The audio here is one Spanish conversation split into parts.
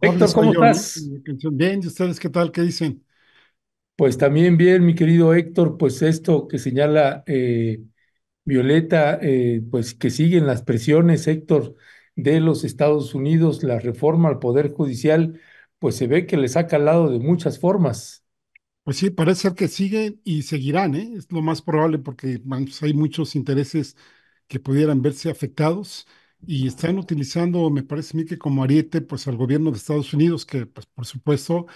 Héctor, ¿cómo estás? Bien, ¿y ustedes qué tal? ¿Qué dicen? Pues también bien, mi querido Héctor, pues esto que señala eh, Violeta, eh, pues que siguen las presiones, Héctor, de los Estados Unidos, la reforma al Poder Judicial, pues se ve que les ha calado de muchas formas. Pues sí, parece ser que siguen y seguirán, ¿eh? es lo más probable porque hay muchos intereses que pudieran verse afectados y están utilizando, me parece a mí que como ariete, pues al gobierno de Estados Unidos, que pues por supuesto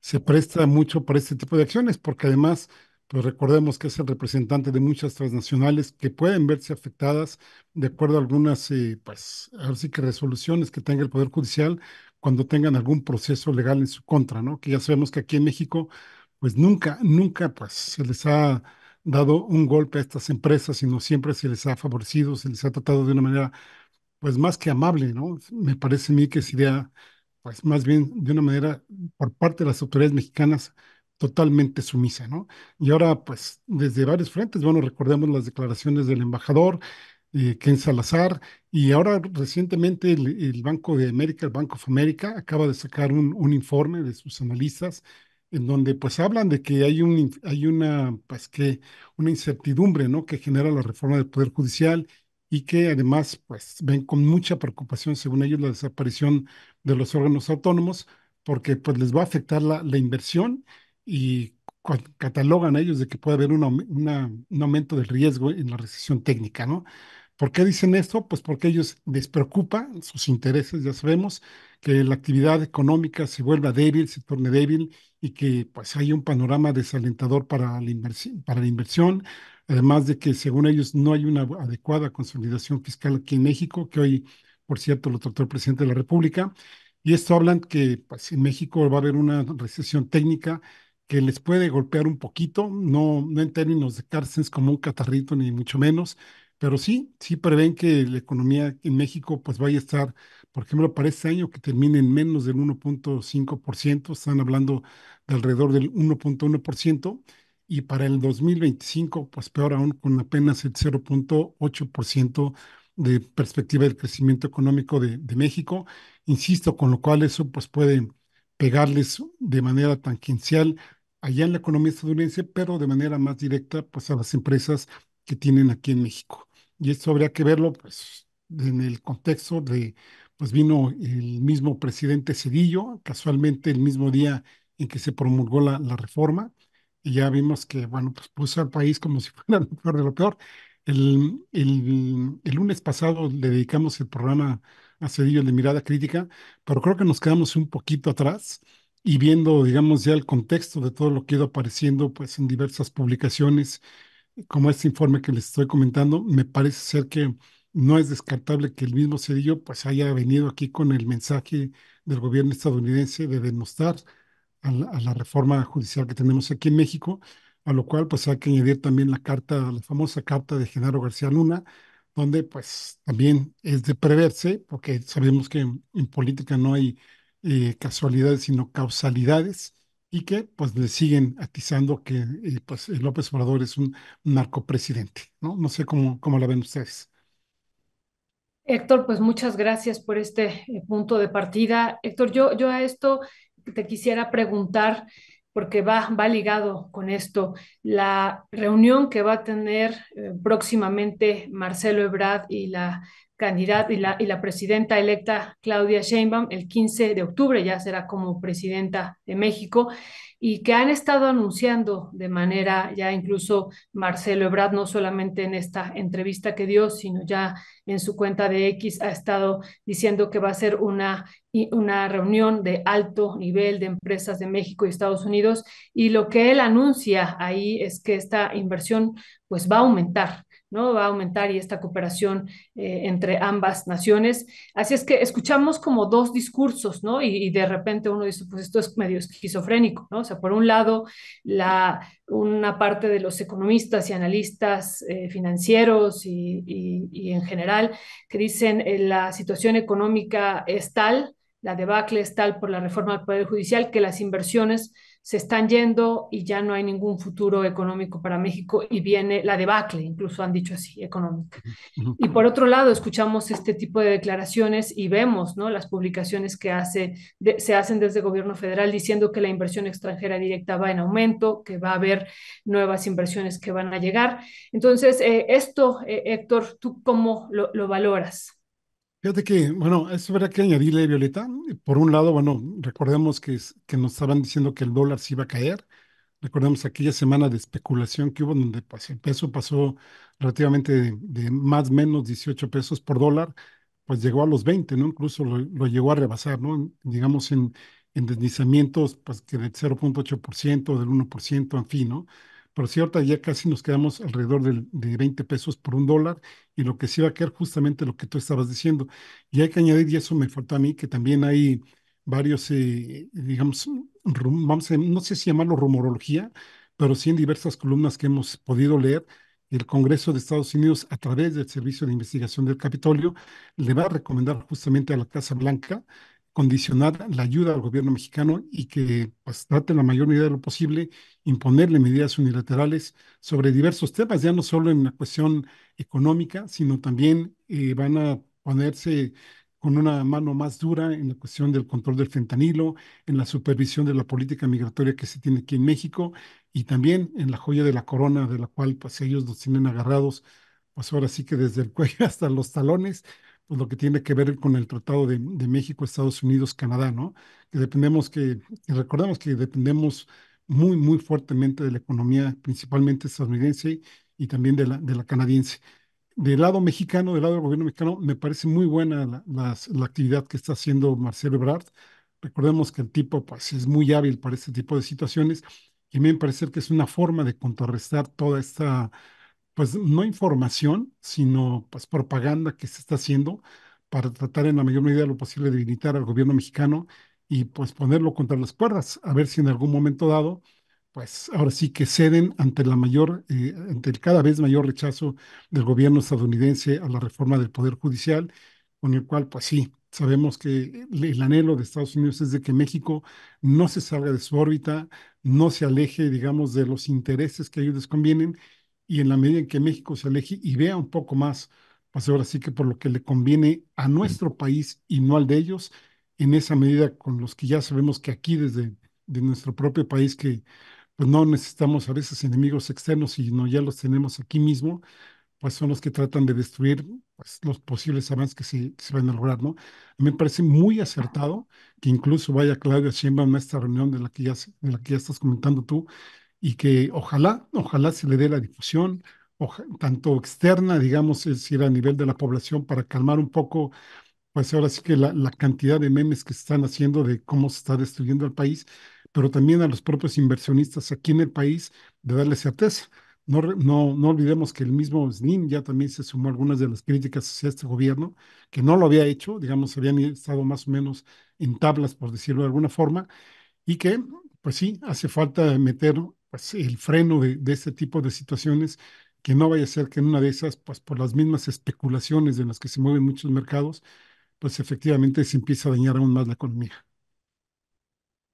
se presta mucho para este tipo de acciones, porque además, pues recordemos que es el representante de muchas transnacionales que pueden verse afectadas de acuerdo a algunas, eh, pues ver que resoluciones que tenga el Poder Judicial cuando tengan algún proceso legal en su contra, ¿no? Que ya sabemos que aquí en México, pues nunca, nunca, pues se les ha dado un golpe a estas empresas, sino siempre se les ha favorecido, se les ha tratado de una manera pues más que amable, ¿no? Me parece a mí que es idea, pues más bien de una manera por parte de las autoridades mexicanas totalmente sumisa, ¿no? Y ahora, pues desde varios frentes, bueno, recordemos las declaraciones del embajador eh, Ken Salazar, y ahora recientemente el, Banco de América, el Banco of America, acaba de sacar un, informe de sus analistas en donde pues hablan de que hay un hay una pues que una incertidumbre no que genera la reforma del poder judicial y que además pues ven con mucha preocupación, según ellos, la desaparición de los órganos autónomos, porque pues les va a afectar la, la inversión y catalogan a ellos de que puede haber una, una, un aumento del riesgo en la recesión técnica, ¿no? ¿Por qué dicen esto? Pues porque ellos les preocupa sus intereses, ya sabemos que la actividad económica se vuelva débil, se torne débil y que pues hay un panorama desalentador para la, para la inversión, Además de que, según ellos, no hay una adecuada consolidación fiscal aquí en México, que hoy, por cierto, lo trató el presidente de la República. Y esto hablan que pues, en México va a haber una recesión técnica que les puede golpear un poquito, no, no en términos de cárceles como un catarrito, ni mucho menos, pero sí, sí prevén que la economía en México pues vaya a estar, por ejemplo, para este año que termine en menos del 1.5%, están hablando de alrededor del 1.1%, y para el 2025, pues peor aún, con apenas el 0.8% de perspectiva del crecimiento económico de, México. Insisto, con lo cual eso pues puede pegarles de manera tangencial allá en la economía estadounidense, pero de manera más directa pues a las empresas que tienen aquí en México. Y esto habría que verlo pues en el contexto de, pues vino el mismo presidente Cedillo, casualmente el mismo día en que se promulgó la, la reforma, y ya vimos que, bueno, pues puso al país como si fuera lo peor de lo peor. El, el, lunes pasado le dedicamos el programa a Cedillo de Mirada Crítica, pero creo que nos quedamos un poquito atrás y viendo, digamos, ya el contexto de todo lo que ha ido apareciendo pues, en diversas publicaciones, eh, como este informe que les estoy comentando, me parece ser que no es descartable que el mismo Cedillo pues, haya venido aquí con el mensaje del gobierno estadounidense de demostrar, a la, reforma judicial que tenemos aquí en México, a lo cual pues hay que añadir también la carta, la famosa carta de Genaro García Luna, donde pues también es de preverse, porque sabemos que en, política no hay eh, casualidades, sino causalidades, y que pues le siguen atizando que eh, pues López Obrador es un narcopresidente, ¿no? No sé cómo, cómo la ven ustedes. Héctor, pues muchas gracias por este eh, punto de partida. Héctor, yo, yo a esto te quisiera preguntar, porque va, va ligado con esto, la reunión que va a tener eh, próximamente Marcelo Ebrard y la candidata y la, y la presidenta electa Claudia Sheinbaum el 15 de octubre, ya será como presidenta de México y que han estado anunciando de manera ya incluso Marcelo Ebrard, no solamente en esta entrevista que dio, sino ya en su cuenta de X ha estado diciendo que va a ser una, una reunión de alto nivel de empresas de México y Estados Unidos y lo que él anuncia ahí es que esta inversión pues va a aumentar ¿no? Va a aumentar y esta cooperación eh, entre ambas naciones. Así es que escuchamos como dos discursos, ¿no? Y, de repente uno dice, pues esto es medio esquizofrénico, O sea, por un lado, la, una parte de los economistas y analistas eh, financieros y, en general que dicen eh, la situación económica es tal, la debacle es tal por la reforma del Poder Judicial que las inversiones se están yendo y ya no hay ningún futuro económico para México y viene la debacle, incluso han dicho así, económica. Y por otro lado, escuchamos este tipo de declaraciones y vemos ¿no? las publicaciones que hace, se hacen desde el gobierno federal diciendo que la inversión extranjera directa va en aumento, que va a haber nuevas inversiones que van a llegar. Entonces, eh, esto, eh, Héctor, ¿tú cómo lo valoras? Fíjate que, bueno, eso era que añadirle, Violeta. Por un lado, bueno, recordemos que, que nos estaban diciendo que el dólar se iba a caer. Recordemos aquella semana de especulación que hubo donde pues, el peso pasó relativamente de, más o menos 18 pesos por dólar, pues llegó a los 20, ¿no? Incluso lo, llegó a rebasar, ¿no? Digamos en, en deslizamientos pues que del 0.8%, del 1%, en fin, ¿no? Por cierto, ya casi nos quedamos alrededor de, de 20 pesos por un dólar y lo que sí va a quedar justamente lo que tú estabas diciendo. Y hay que añadir, y eso me falta a mí, que también hay varios, eh, digamos, vamos a, no sé si llamarlo rumorología, pero sí en diversas columnas que hemos podido leer, el Congreso de Estados Unidos, a través del Servicio de Investigación del Capitolio, le va a recomendar justamente a la Casa Blanca condicionar la ayuda al gobierno mexicano y que pues, trate en la mayor medida de lo posible imponerle medidas unilaterales sobre diversos temas, ya no solo en la cuestión económica, sino también eh, van a ponerse con una mano más dura en la cuestión del control del fentanilo, en la supervisión de la política migratoria que se tiene aquí en México y también en la joya de la corona de la cual pues ellos nos tienen agarrados, pues ahora sí que desde el cuello hasta los talones, pues, lo que tiene que ver con el Tratado de, México, Estados Unidos, Canadá, ¿no? Que dependemos que, recordemos que dependemos muy, muy fuertemente de la economía principalmente estadounidense y también de la, de la canadiense. Del lado mexicano, del lado del gobierno mexicano, me parece muy buena la, la, actividad que está haciendo Marcelo Ebrard. Recordemos que el tipo pues, es muy hábil para este tipo de situaciones y me parece que es una forma de contrarrestar toda esta pues no información, sino pues propaganda que se está haciendo para tratar en la mayor medida lo posible de debilitar al gobierno mexicano y pues ponerlo contra las cuerdas, a ver si en algún momento dado, pues ahora sí que ceden ante la mayor, eh, ante el cada vez mayor rechazo del gobierno estadounidense a la reforma del Poder Judicial, con el cual pues sí, Sabemos que el anhelo de Estados Unidos es de que México no se salga de su órbita, no se aleje, digamos, de los intereses que a ellos les convienen y en la medida en que México se aleje y vea un poco más, pues ahora sí que por lo que le conviene a nuestro país y no al de ellos, en esa medida con los que ya sabemos que aquí desde de nuestro propio país que pues no necesitamos a veces enemigos externos, no ya los tenemos aquí mismo, pues son los que tratan de destruir pues, los posibles avances que se, se, van a lograr, ¿no? Me parece muy acertado que incluso vaya Claudia Sheinbaum a esta reunión de la que ya, de la que ya estás comentando tú y que ojalá, ojalá se le dé la difusión, tanto externa, digamos, es decir, a nivel de la población para calmar un poco, pues ahora sí que la, cantidad de memes que están haciendo de cómo se está destruyendo el país, pero también a los propios inversionistas aquí en el país de darle certeza. No, no, olvidemos que el mismo Slim ya también se sumó algunas de las críticas hacia este gobierno, que no lo había hecho, digamos, habían estado más o menos en tablas, por decirlo de alguna forma, y que, pues sí, hace falta meter pues el freno de, de este tipo de situaciones, que no vaya a ser que en una de esas, pues por las mismas especulaciones en las que se mueven muchos mercados, pues efectivamente se empieza a dañar aún más la economía.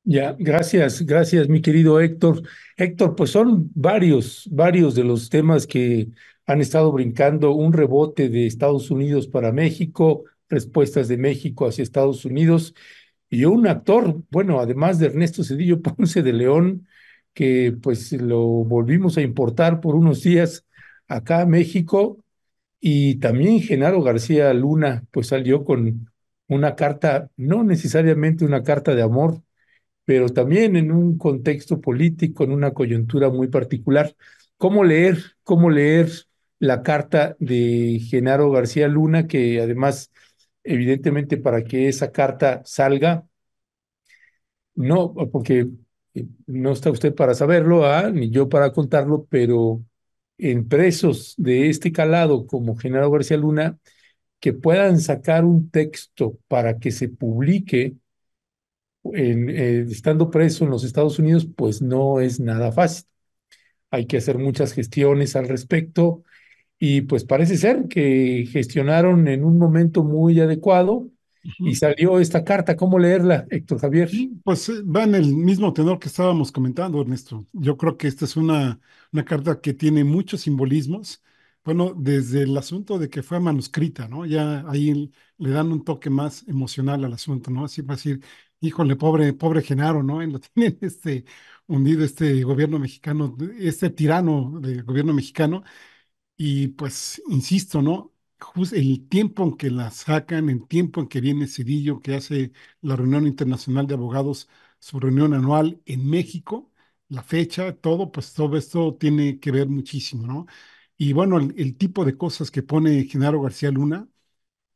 Ya, gracias, gracias, mi querido Héctor. Héctor, pues son varios, varios de los temas que han estado brincando, un rebote de Estados Unidos para México, respuestas de México hacia Estados Unidos, y un actor, bueno, además de Ernesto Cedillo Ponce de León, que pues lo volvimos a importar por unos días acá a México y también Genaro García Luna pues salió con una carta, no necesariamente una carta de amor, pero también en un contexto político, en una coyuntura muy particular. ¿Cómo leer, cómo leer la carta de Genaro García Luna, que además, evidentemente, para que esa carta salga, no, porque no está usted para saberlo, ah, ni yo para contarlo, pero en presos de este calado como Genaro García Luna, que puedan sacar un texto para que se publique en, eh, estando preso en los Estados Unidos, pues no es nada fácil. Hay que hacer muchas gestiones al respecto y pues parece ser que gestionaron en un momento muy adecuado y salió esta carta. ¿Cómo leerla, Héctor Javier? Pues eh, va en el mismo tenor que estábamos comentando, Ernesto. Yo creo que esta es una, una carta que tiene muchos simbolismos. Bueno, desde el asunto de que fue manuscrita, ¿no? Ya ahí le dan un toque más emocional al asunto, ¿no? Así a decir, híjole, pobre, pobre Genaro, ¿no? Lo tienen este, hundido este gobierno mexicano, este tirano del gobierno mexicano. Y pues, insisto, ¿no? el tiempo en que la sacan, el tiempo en que viene Cedillo, que hace la reunión internacional de abogados, su reunión anual en México, la fecha, todo, pues todo esto tiene que ver muchísimo, ¿no? Y bueno, el, el tipo de cosas que pone Genaro García Luna,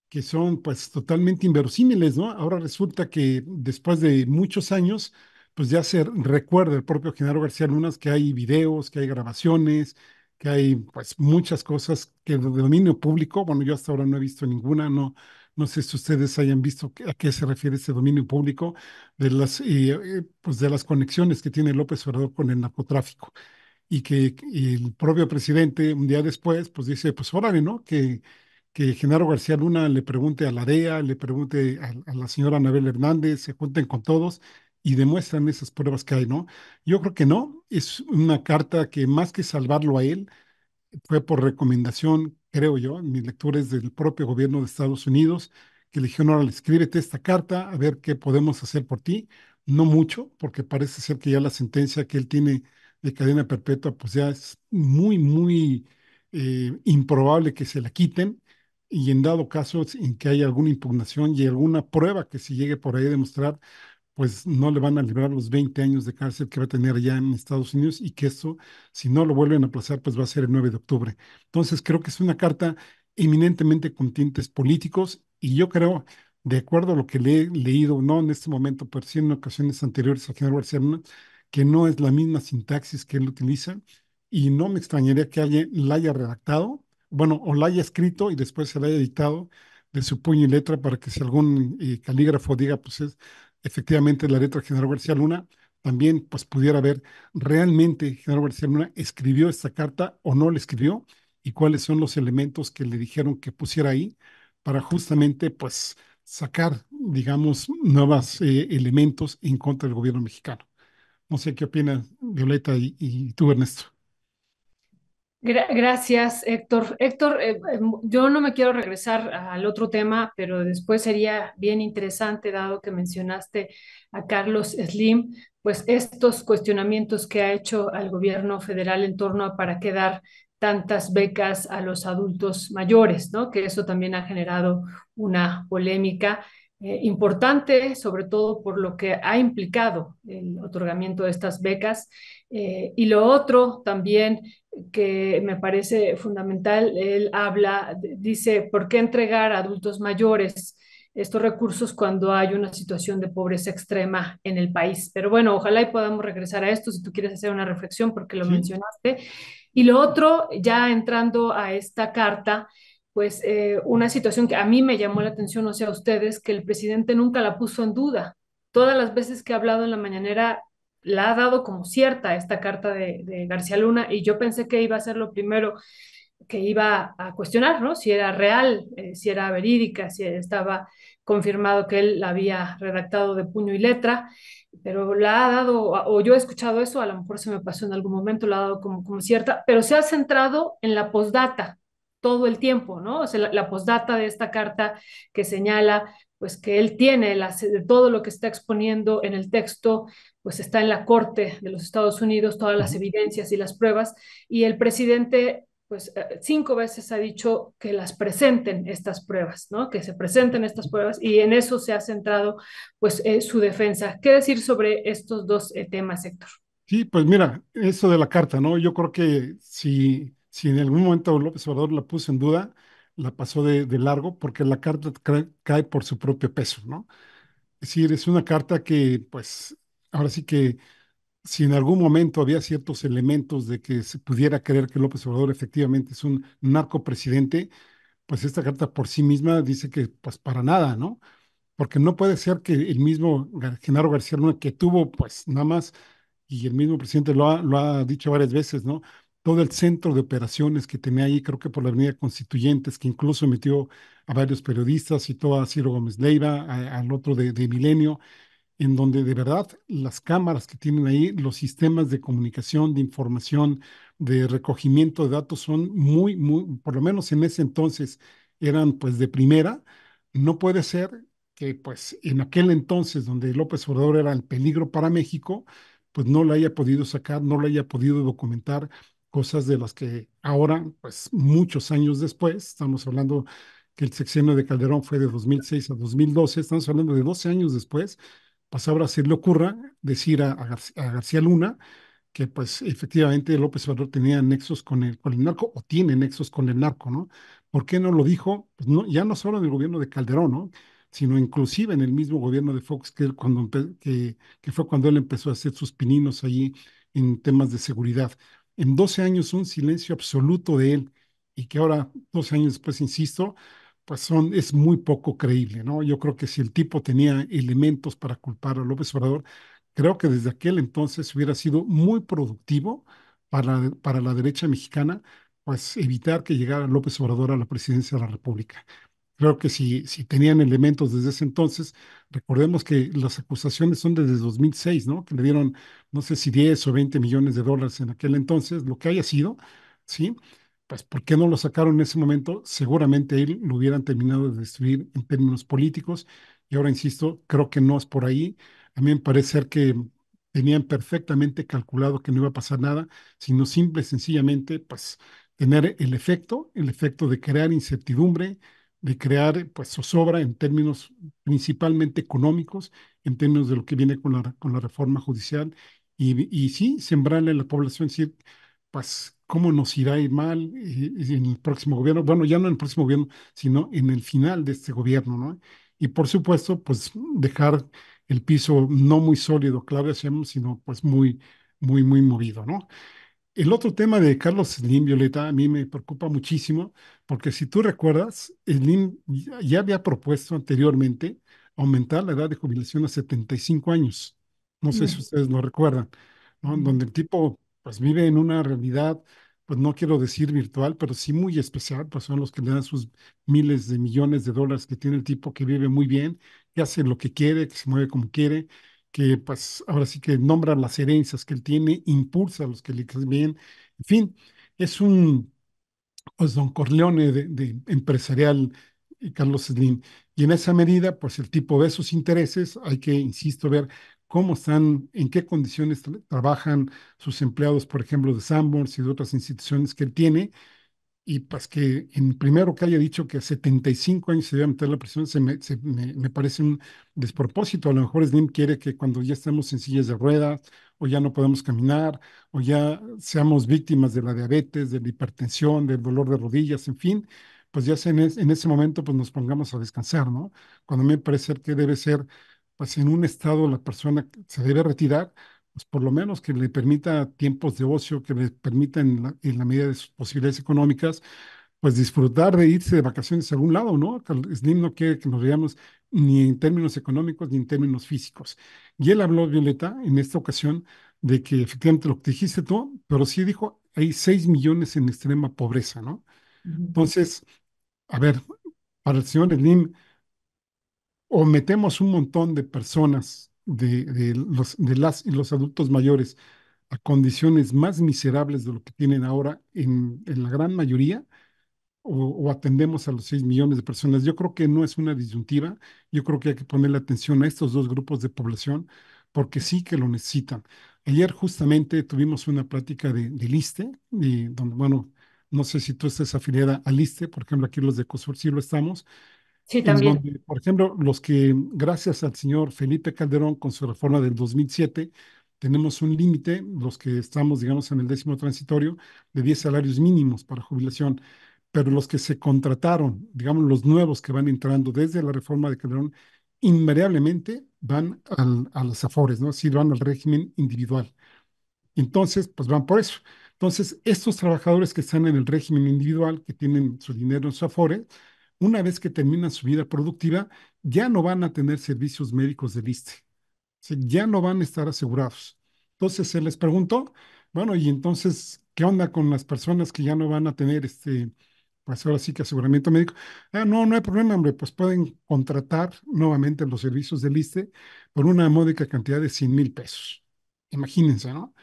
que son pues totalmente inverosímiles, ¿no? Ahora resulta que después de muchos años, pues ya se recuerda el propio Genaro García Lunas que hay videos, que hay grabaciones, que hay pues muchas cosas que de dominio público, bueno, yo hasta ahora no he visto ninguna, no, no sé si ustedes hayan visto a qué se refiere ese dominio público de las, eh, pues de las conexiones que tiene López Obrador con el narcotráfico. Y que el propio presidente un día después, pues dice, pues órale, ¿no? Que, que Genaro García Luna le pregunte a la DEA, le pregunte a, a la señora Anabel Hernández, se junten con todos y demuestran esas pruebas que hay, ¿no? Yo creo que no, es una carta que más que salvarlo a él, fue por recomendación, creo yo, en mis lecturas del propio gobierno de Estados Unidos, que le dijeron, ahora escríbete esta carta, a ver qué podemos hacer por ti. No mucho, porque parece ser que ya la sentencia que él tiene de cadena perpetua, pues ya es muy, muy eh, improbable que se la quiten. Y en dado caso en que haya alguna impugnación y alguna prueba que se llegue por ahí a demostrar pues no le van a librar los 20 años de cárcel que va a tener ya en Estados Unidos y que eso, si no lo vuelven a aplazar, pues va a ser el 9 de octubre. Entonces, creo que es una carta eminentemente con tintes políticos y yo creo, de acuerdo a lo que le he leído, no en este momento, pero sí en ocasiones anteriores al general Barcelona, que no es la misma sintaxis que él utiliza y no me extrañaría que alguien la haya redactado, bueno, o la haya escrito y después se la haya editado de su puño y letra para que si algún eh, calígrafo diga, pues es, efectivamente la letra de General García Luna, también pues pudiera ver realmente General García Luna escribió esta carta o no la escribió y cuáles son los elementos que le dijeron que pusiera ahí para justamente pues sacar, digamos, nuevos eh, elementos en contra del gobierno mexicano. No sé qué opinas Violeta y, y tú, Ernesto gracias, Héctor. Héctor, eh, eh, yo no me quiero regresar al otro tema, pero después sería bien interesante, dado que mencionaste a Carlos Slim, pues estos cuestionamientos que ha hecho al gobierno federal en torno a para qué dar tantas becas a los adultos mayores, ¿no? Que eso también ha generado una polémica eh, importante, sobre todo por lo que ha implicado el otorgamiento de estas becas. y lo otro también que me parece fundamental. Él habla, dice, ¿por qué entregar a adultos mayores estos recursos cuando hay una situación de pobreza extrema en el país? Pero bueno, ojalá y podamos regresar a esto si tú quieres hacer una reflexión porque lo mencionaste. Y lo otro, ya entrando a esta carta, pues eh, una situación que a mí me llamó la atención, o sea, a ustedes, que el presidente nunca la puso en duda. Todas las veces que ha hablado en la mañanera, la ha dado como cierta esta carta de, García Luna y yo pensé que iba a ser lo primero que iba a cuestionar, ¿no? Si era real, eh, si era verídica, si estaba confirmado que él la había redactado de puño y letra, pero la ha dado, o yo he escuchado eso, a lo mejor se me pasó en algún momento, la ha dado como, como cierta, pero se ha centrado en la postdata, todo el tiempo, ¿no? O sea, la, postdata de esta carta que señala, pues que él tiene de eh, todo lo que está exponiendo en el texto, pues está en la corte de los Estados Unidos, todas las evidencias y las pruebas, y el presidente pues eh, cinco veces ha dicho que las presenten estas pruebas, ¿no? Que se presenten estas pruebas y en eso se ha centrado pues eh, su defensa. ¿Qué decir sobre estos dos temas, Héctor? Sí, pues mira, eso de la carta, ¿no? Yo creo que si si en algún momento López Obrador la puso en duda, la pasó de, largo porque la carta cae por su propio peso, ¿no? Es decir, es una carta que, pues, ahora sí que si en algún momento había ciertos elementos de que se pudiera creer que López Obrador efectivamente es un narcopresidente, pues esta carta por sí misma dice que pues para nada, ¿no? Porque no puede ser que el mismo Genaro García Luna que tuvo pues nada más, y el mismo presidente lo ha dicho varias veces, ¿no? todo el centro de operaciones que tenía ahí, creo que por la Avenida Constituyentes, que incluso metió a varios periodistas, citó a Ciro Gómez Leiva, al otro de, de, Milenio, en donde de verdad las cámaras que tienen ahí, los sistemas de comunicación, de información, de recogimiento de datos son muy, muy, por lo menos en ese entonces eran pues de primera. No puede ser que pues en aquel entonces donde López Obrador era el peligro para México, pues no lo haya podido sacar, no lo haya podido documentar cosas de las que ahora, pues muchos años después, estamos hablando que el sexenio de Calderón fue de 2006 a 2012, estamos hablando de 12 años después, pues ahora se le ocurra decir a, García Luna que pues efectivamente López Obrador tenía nexos con el, narco o tiene nexos con el narco, ¿no? ¿Por qué no lo dijo? Pues no, ya no solo en el gobierno de Calderón, ¿no? sino inclusive en el mismo gobierno de Fox, que, cuando que, que fue cuando él empezó a hacer sus pininos allí en temas de seguridad en 12 años un silencio absoluto de él y que ahora, 12 años después, insisto, pues son, es muy poco creíble, ¿no? Yo creo que si el tipo tenía elementos para culpar a López Obrador, creo que desde aquel entonces hubiera sido muy productivo para, para la derecha mexicana, pues evitar que llegara López Obrador a la presidencia de la República. Creo que si, si tenían elementos desde ese entonces, recordemos que las acusaciones son desde 2006, ¿no? Que le dieron, no sé si 10 o 20 millones de dólares en aquel entonces, lo que haya sido, ¿sí? Pues, ¿por qué no lo sacaron en ese momento? Seguramente él lo hubieran terminado de destruir en términos políticos. Y ahora, insisto, creo que no es por ahí. A mí me parece ser que tenían perfectamente calculado que no iba a pasar nada, sino simple, sencillamente, pues, tener el efecto, el efecto de crear incertidumbre, de crear pues zozobra en términos principalmente económicos, en términos de lo que viene con la, con la reforma judicial y, y sí, sembrarle a la población, decir, pues cómo nos irá a ir mal eh, en el próximo gobierno, bueno, ya no en el próximo gobierno, sino en el final de este gobierno, ¿no? Y por supuesto, pues dejar el piso no muy sólido, claro, hacemos sino pues muy, muy, muy movido, ¿no? El otro tema de Carlos Slim, Violeta, a mí me preocupa muchísimo, porque si tú recuerdas, Slim ya había propuesto anteriormente aumentar la edad de jubilación a 75 años. No sé si ustedes lo recuerdan, Donde el tipo pues vive en una realidad, pues no quiero decir virtual, pero sí muy especial, pues son los que le dan sus miles de millones de dólares que tiene el tipo que vive muy bien, que hace lo que quiere, que se mueve como quiere, que pues ahora sí que nombra las herencias que él tiene, impulsa a los que le bien en fin, es un pues don Corleone de, empresarial eh, Carlos Slim. Y en esa medida, pues el tipo de sus intereses, hay que, insisto, ver cómo están, en qué condiciones trabajan sus empleados, por ejemplo, de Sanborns y de otras instituciones que él tiene, y pues que en primero que haya dicho que a 75 años se debe meter la presión, se me, me, parece un despropósito. A lo mejor Slim quiere que cuando ya estemos en sillas de ruedas o ya no podemos caminar o ya seamos víctimas de la diabetes, de la hipertensión, del dolor de rodillas, en fin, pues ya en, en ese momento pues nos pongamos a descansar, ¿no? Cuando me parece que debe ser pues en un estado la persona se debe retirar pues por lo menos que le permita tiempos de ocio, que le permita en la, medida de sus posibilidades económicas, pues disfrutar de irse de vacaciones a algún lado, ¿no? Slim no quiere que nos veamos ni en términos económicos ni en términos físicos. Y él habló, Violeta, en esta ocasión, de que efectivamente lo que dijiste tú, pero sí dijo, hay 6 millones en extrema pobreza, ¿no? Entonces, a ver, para el señor Slim, o metemos un montón de personas de, los, de las los adultos mayores a condiciones más miserables de lo que tienen ahora en, en la gran mayoría, o, atendemos a los 6 millones de personas. Yo creo que no es una disyuntiva, yo creo que hay que ponerle atención a estos dos grupos de población porque sí que lo necesitan. Ayer justamente tuvimos una plática de, de LISTE, donde, bueno, no sé si tú estás afiliada a LISTE, por ejemplo, aquí los de COSUR sí lo estamos, Sí, también. por ejemplo, los que, gracias al señor Felipe Calderón, con su reforma del 2007, tenemos un límite, los que estamos, digamos, en el décimo transitorio, de 10 salarios mínimos para jubilación. Pero los que se contrataron, digamos, los nuevos que van entrando desde la reforma de Calderón, invariablemente van a las AFORES, ¿no? Si van al régimen individual. Entonces, pues van por eso. Entonces, estos trabajadores que están en el régimen individual, que tienen su dinero en su Afores, una vez que terminan su vida productiva, ya no van a tener servicios médicos de sea, ya no van a estar asegurados. Entonces se les preguntó, bueno, y entonces, ¿qué onda con las personas que ya no van a tener este, pues ahora sí que aseguramiento médico? Ah, no, no hay problema, hombre, pues pueden contratar nuevamente los servicios de liste por una módica cantidad de 100 mil pesos. Imagínense, ¿no?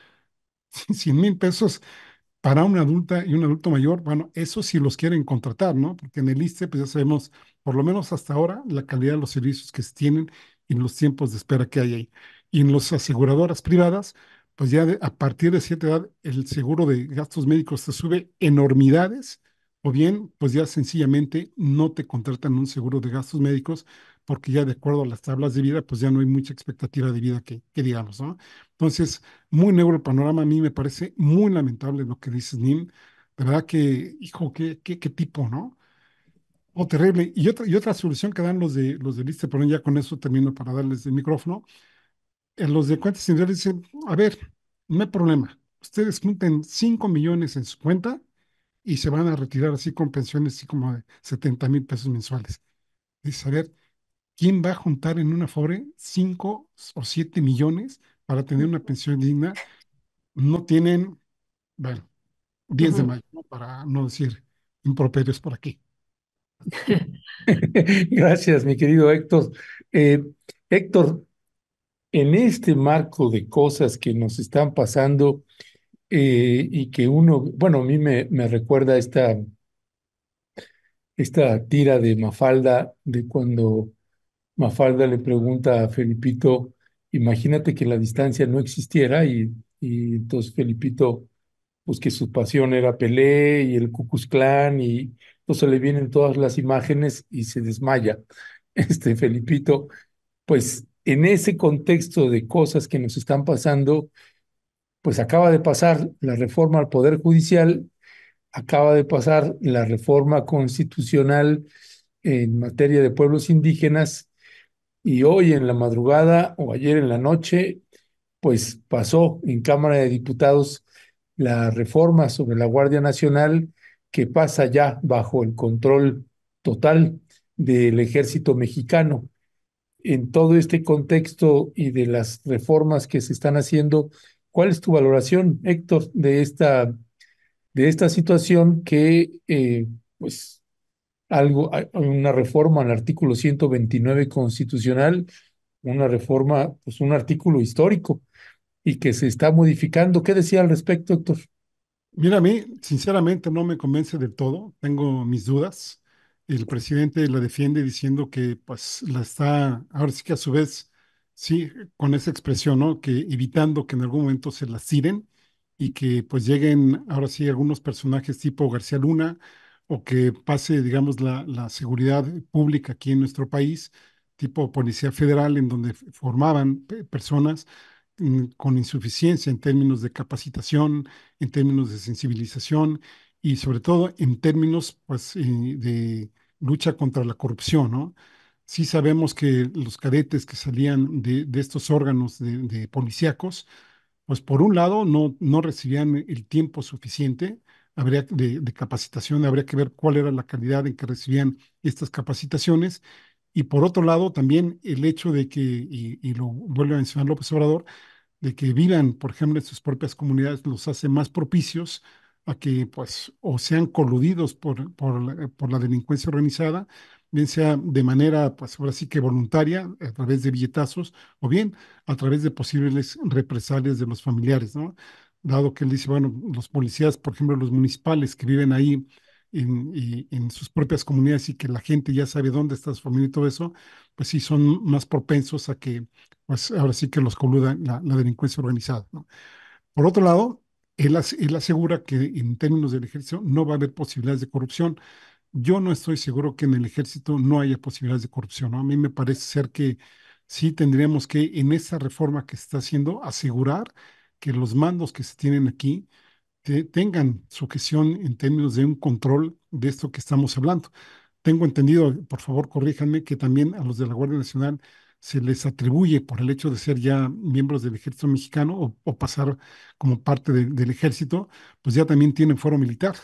100 mil pesos para una adulta y un adulto mayor, bueno, eso sí los quieren contratar, ¿no? Porque en el ISTE, pues ya sabemos, por lo menos hasta ahora, la calidad de los servicios que tienen y los tiempos de espera que hay ahí. Y en las aseguradoras privadas, pues ya a partir de cierta edad, el seguro de gastos médicos te sube enormidades, o bien, pues ya sencillamente no te contratan un seguro de gastos médicos porque ya de acuerdo a las tablas de vida, pues ya no hay mucha expectativa de vida que, digamos, ¿no? Entonces, muy negro el panorama, a mí me parece muy lamentable lo que dices, Nim, ¿verdad? Que, hijo, qué, qué, tipo, ¿no? O oh, terrible. Y otra, y otra solución que dan los de, los de pero ya con eso termino para darles el micrófono, en eh, los de cuentas individuales dicen, a ver, no hay problema, ustedes junten 5 millones en su cuenta y se van a retirar así con pensiones así como de 70 mil pesos mensuales. Dice, a ver, ¿quién va a juntar en una FORE 5 o 7 millones para tener una pensión digna? No tienen, bueno, 10 de mayo, para no decir improperios por aquí. Gracias, mi querido Héctor. Eh, Héctor, en este marco de cosas que nos están pasando eh, y que uno, bueno, a mí me, me recuerda esta, esta tira de Mafalda de cuando Mafalda le pregunta a Felipito, imagínate que la distancia no existiera y, entonces Felipito, pues que su pasión era Pelé y el Cucus Clan y entonces le vienen todas las imágenes y se desmaya. Este Felipito, pues en ese contexto de cosas que nos están pasando, pues acaba de pasar la reforma al Poder Judicial, acaba de pasar la reforma constitucional en materia de pueblos indígenas y hoy en la madrugada o ayer en la noche, pues pasó en Cámara de Diputados la reforma sobre la Guardia Nacional que pasa ya bajo el control total del ejército mexicano. En todo este contexto y de las reformas que se están haciendo, ¿cuál es tu valoración, Héctor, de esta, de esta situación que eh, pues, algo, una reforma al artículo 129 constitucional, una reforma, pues un artículo histórico y que se está modificando. ¿Qué decía al respecto, Héctor? Mira, a mí sinceramente no me convence del todo, tengo mis dudas. El presidente la defiende diciendo que pues la está, ahora sí que a su vez, sí, con esa expresión, ¿no? Que evitando que en algún momento se la tiren y que pues lleguen ahora sí algunos personajes tipo García Luna o que pase, digamos, la, seguridad pública aquí en nuestro país, tipo Policía Federal, en donde formaban personas mm, con insuficiencia en términos de capacitación, en términos de sensibilización y sobre todo en términos pues, eh, de lucha contra la corrupción. ¿no? Sí sabemos que los cadetes que salían de, estos órganos de, policíacos, pues por un lado no, no recibían el tiempo suficiente habría de, capacitación, habría que ver cuál era la calidad en que recibían estas capacitaciones. Y por otro lado, también el hecho de que, y, lo vuelve a mencionar López Obrador, de que vivan, por ejemplo, en sus propias comunidades, los hace más propicios a que, pues, o sean coludidos por, por, por la delincuencia organizada, bien sea de manera, pues, ahora sí que voluntaria, a través de billetazos, o bien a través de posibles represalias de los familiares, ¿no? dado que él dice, bueno, los policías, por ejemplo, los municipales que viven ahí en, en sus propias comunidades y que la gente ya sabe dónde está su familia y todo eso, pues sí son más propensos a que, pues ahora sí que los coluda la, delincuencia organizada. Por otro lado, él, asegura que en términos del ejército no va a haber posibilidades de corrupción. Yo no estoy seguro que en el ejército no haya posibilidades de corrupción. A mí me parece ser que sí tendríamos que, en esa reforma que está haciendo, asegurar que los mandos que se tienen aquí eh, tengan su gestión en términos de un control de esto que estamos hablando. Tengo entendido, por favor, corríjanme, que también a los de la Guardia Nacional se les atribuye por el hecho de ser ya miembros del ejército mexicano o, pasar como parte del ejército, pues ya también tienen foro militar.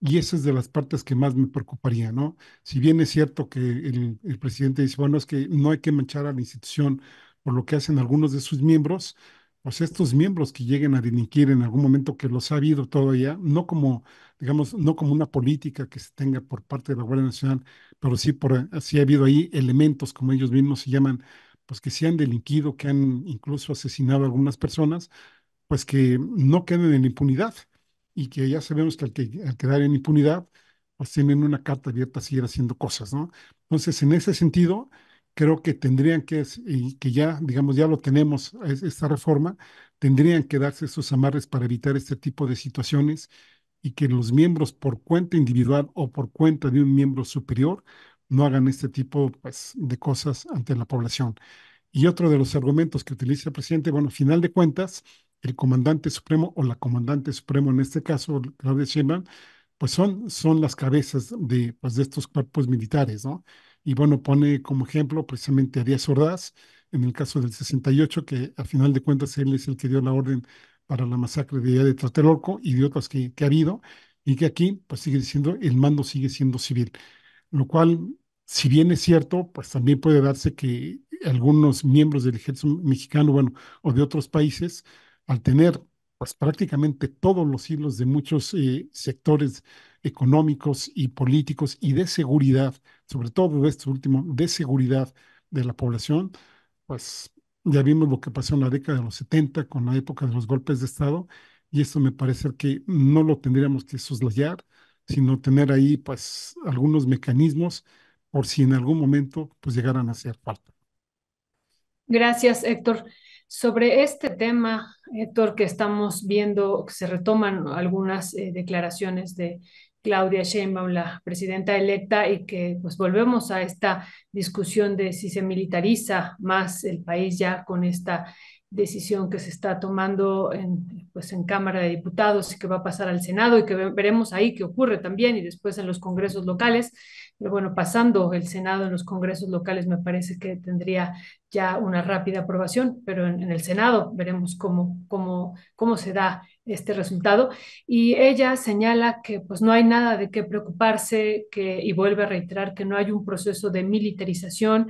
Y esa es de las partes que más me preocuparía, ¿no? Si bien es cierto que el, el presidente dice, bueno, es que no hay que manchar a la institución por lo que hacen algunos de sus miembros, pues estos miembros que lleguen a delinquir en algún momento que los ha habido todavía, no como, digamos, no como una política que se tenga por parte de la Guardia Nacional, pero sí, por, así ha habido ahí elementos, como ellos mismos se llaman, pues que se han delinquido, que han incluso asesinado a algunas personas, pues que no queden en impunidad y que ya sabemos que al, que, al quedar en impunidad, pues tienen una carta abierta a seguir haciendo cosas, ¿no? Entonces, en ese sentido, creo que tendrían que, y que ya, digamos, ya lo tenemos, esta reforma, tendrían que darse esos amarres para evitar este tipo de situaciones y que los miembros por cuenta individual o por cuenta de un miembro superior no hagan este tipo pues, de cosas ante la población. Y otro de los argumentos que utiliza el presidente, bueno, final de cuentas, el comandante supremo o la comandante supremo en este caso, Claudia Sheinbaum, pues son, son las cabezas de, pues, de estos cuerpos militares, ¿no? Y bueno, pone como ejemplo precisamente a Díaz Ordaz, en el caso del 68, que al final de cuentas él es el que dio la orden para la masacre de, de Tlatelolco y de otras que, ha habido, y que aquí pues sigue siendo, el mando sigue siendo civil, lo cual, si bien es cierto, pues también puede darse que algunos miembros del ejército mexicano, bueno, o de otros países, al tener pues prácticamente todos los hilos de muchos eh, sectores económicos y políticos y de seguridad, sobre todo de este último, de seguridad de la población, pues ya vimos lo que pasó en la década de los 70 con la época de los golpes de Estado y esto me parece que no lo tendríamos que soslayar, sino tener ahí pues algunos mecanismos por si en algún momento pues llegaran a hacer falta. Gracias, Héctor. Sobre este tema, Héctor, que estamos viendo, que se retoman algunas eh, declaraciones de Claudia Sheinbaum, la presidenta electa, y que pues volvemos a esta discusión de si se militariza más el país ya con esta decisión que se está tomando en, pues, en Cámara de Diputados y que va a pasar al Senado y que veremos ahí qué ocurre también y después en los congresos locales. Pero bueno, pasando el Senado en los congresos locales me parece que tendría ya una rápida aprobación, pero en, en el Senado veremos cómo, cómo, cómo se da este resultado. Y ella señala que pues no hay nada de qué preocuparse que, y vuelve a reiterar que no hay un proceso de militarización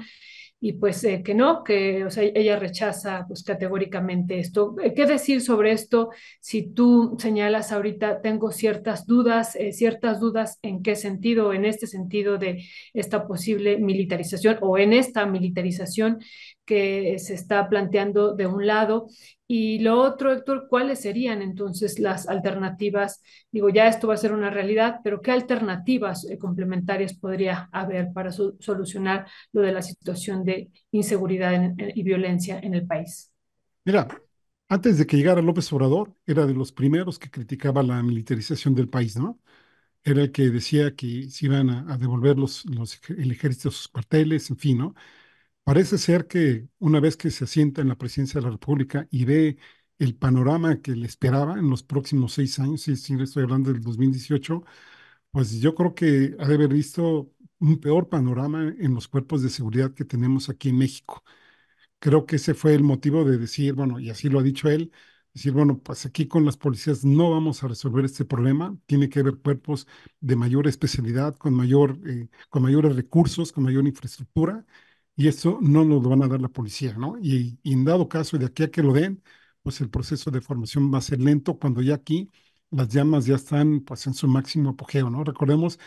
y pues eh, que no, que sea, ella rechaza pues categóricamente esto. Eh, ¿Qué decir sobre esto si tú señalas ahorita, tengo ciertas dudas, eh, ciertas dudas en qué sentido, en este sentido de esta posible militarización o en esta militarización que se está planteando de un lado. Y lo otro, Héctor, ¿cuáles serían entonces las alternativas? Digo, ya esto va a ser una realidad, pero ¿qué alternativas eh, complementarias podría haber para solucionar lo de la situación de inseguridad y violencia en el país? Mira, antes de que llegara López Obrador, era de los primeros que criticaba la militarización del país, ¿no? Era el que decía que se iban a, devolver los, los, el ejército sus cuarteles, en fin, ¿no? Parece ser que una vez que se asienta en la presidencia de la República y ve el panorama que le esperaba en los próximos seis años, si estoy hablando del 2018, pues yo creo que ha de haber visto un peor panorama en los cuerpos de seguridad que tenemos aquí en México. Creo que ese fue el motivo de decir, bueno, y así lo ha dicho él, decir, bueno, pues aquí con las policías no vamos a resolver este problema, tiene que haber cuerpos de mayor especialidad, con, mayor, eh, con mayores recursos, con mayor infraestructura, y eso no lo van a dar la policía, ¿no? Y, en dado caso de aquí a que lo den, pues el proceso de formación va a ser lento cuando ya aquí las llamas ya están pues en su máximo apogeo, ¿no? Recordemos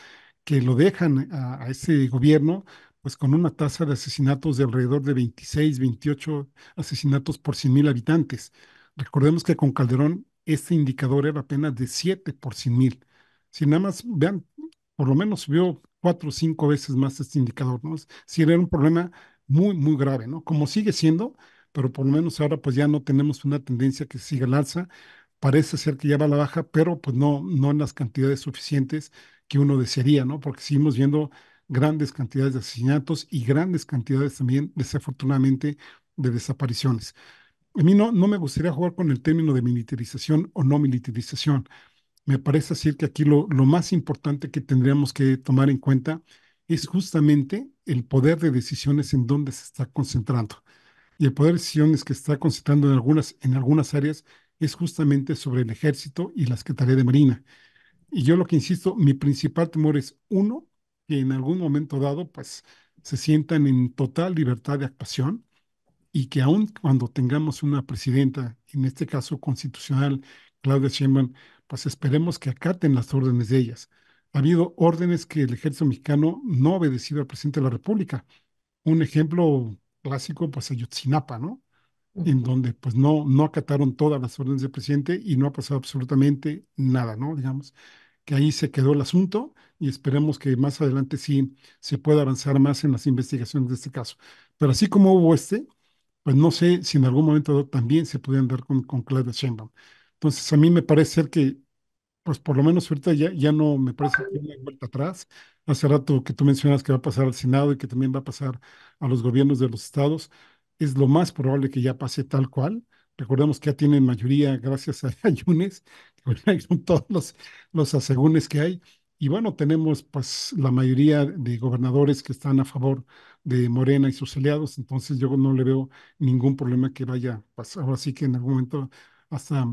que lo dejan a, este ese gobierno pues con una tasa de asesinatos de alrededor de 26, 28 asesinatos por 100 mil habitantes. Recordemos que con Calderón este indicador era apenas de 7 por 100 mil. Si nada más, vean, por lo menos subió cuatro o cinco veces más este indicador, ¿no? Si era un problema muy, muy grave, ¿no? Como sigue siendo, pero por lo menos ahora pues ya no tenemos una tendencia que siga al alza, parece ser que ya va a la baja, pero pues no, no en las cantidades suficientes que uno desearía, ¿no? Porque seguimos viendo grandes cantidades de asesinatos y grandes cantidades también, desafortunadamente, de desapariciones. A mí no, no me gustaría jugar con el término de militarización o no militarización me parece decir que aquí lo, más importante que tendríamos que tomar en cuenta es justamente el poder de decisiones en donde se está concentrando. Y el poder de decisiones que está concentrando en algunas, en algunas áreas es justamente sobre el ejército y la Secretaría de Marina. Y yo lo que insisto, mi principal temor es, uno, que en algún momento dado, pues, se sientan en total libertad de actuación y que aun cuando tengamos una presidenta, en este caso constitucional, Claudia Sheinbaum, pues esperemos que acaten las órdenes de ellas. Ha habido órdenes que el ejército mexicano no ha obedecido al presidente de la República. Un ejemplo clásico, pues Ayotzinapa, ¿no? En donde pues no, no acataron todas las órdenes del presidente y no ha pasado absolutamente nada, ¿no? Digamos que ahí se quedó el asunto y esperemos que más adelante sí se pueda avanzar más en las investigaciones de este caso. Pero así como hubo este, pues no sé si en algún momento también se pudieran dar con, con Claudia Sheinbaum. Entonces, a mí me parece ser que, pues por lo menos ahorita ya, ya no me parece que hay vuelta atrás. Hace rato que tú mencionas que va a pasar al Senado y que también va a pasar a los gobiernos de los estados, es lo más probable que ya pase tal cual. Recordemos que ya tienen mayoría gracias a Ayunes, con todos los, los asegúnes que hay. Y bueno, tenemos pues la mayoría de gobernadores que están a favor de Morena y sus aliados, entonces yo no le veo ningún problema que vaya, a pasar. Así que en algún momento hasta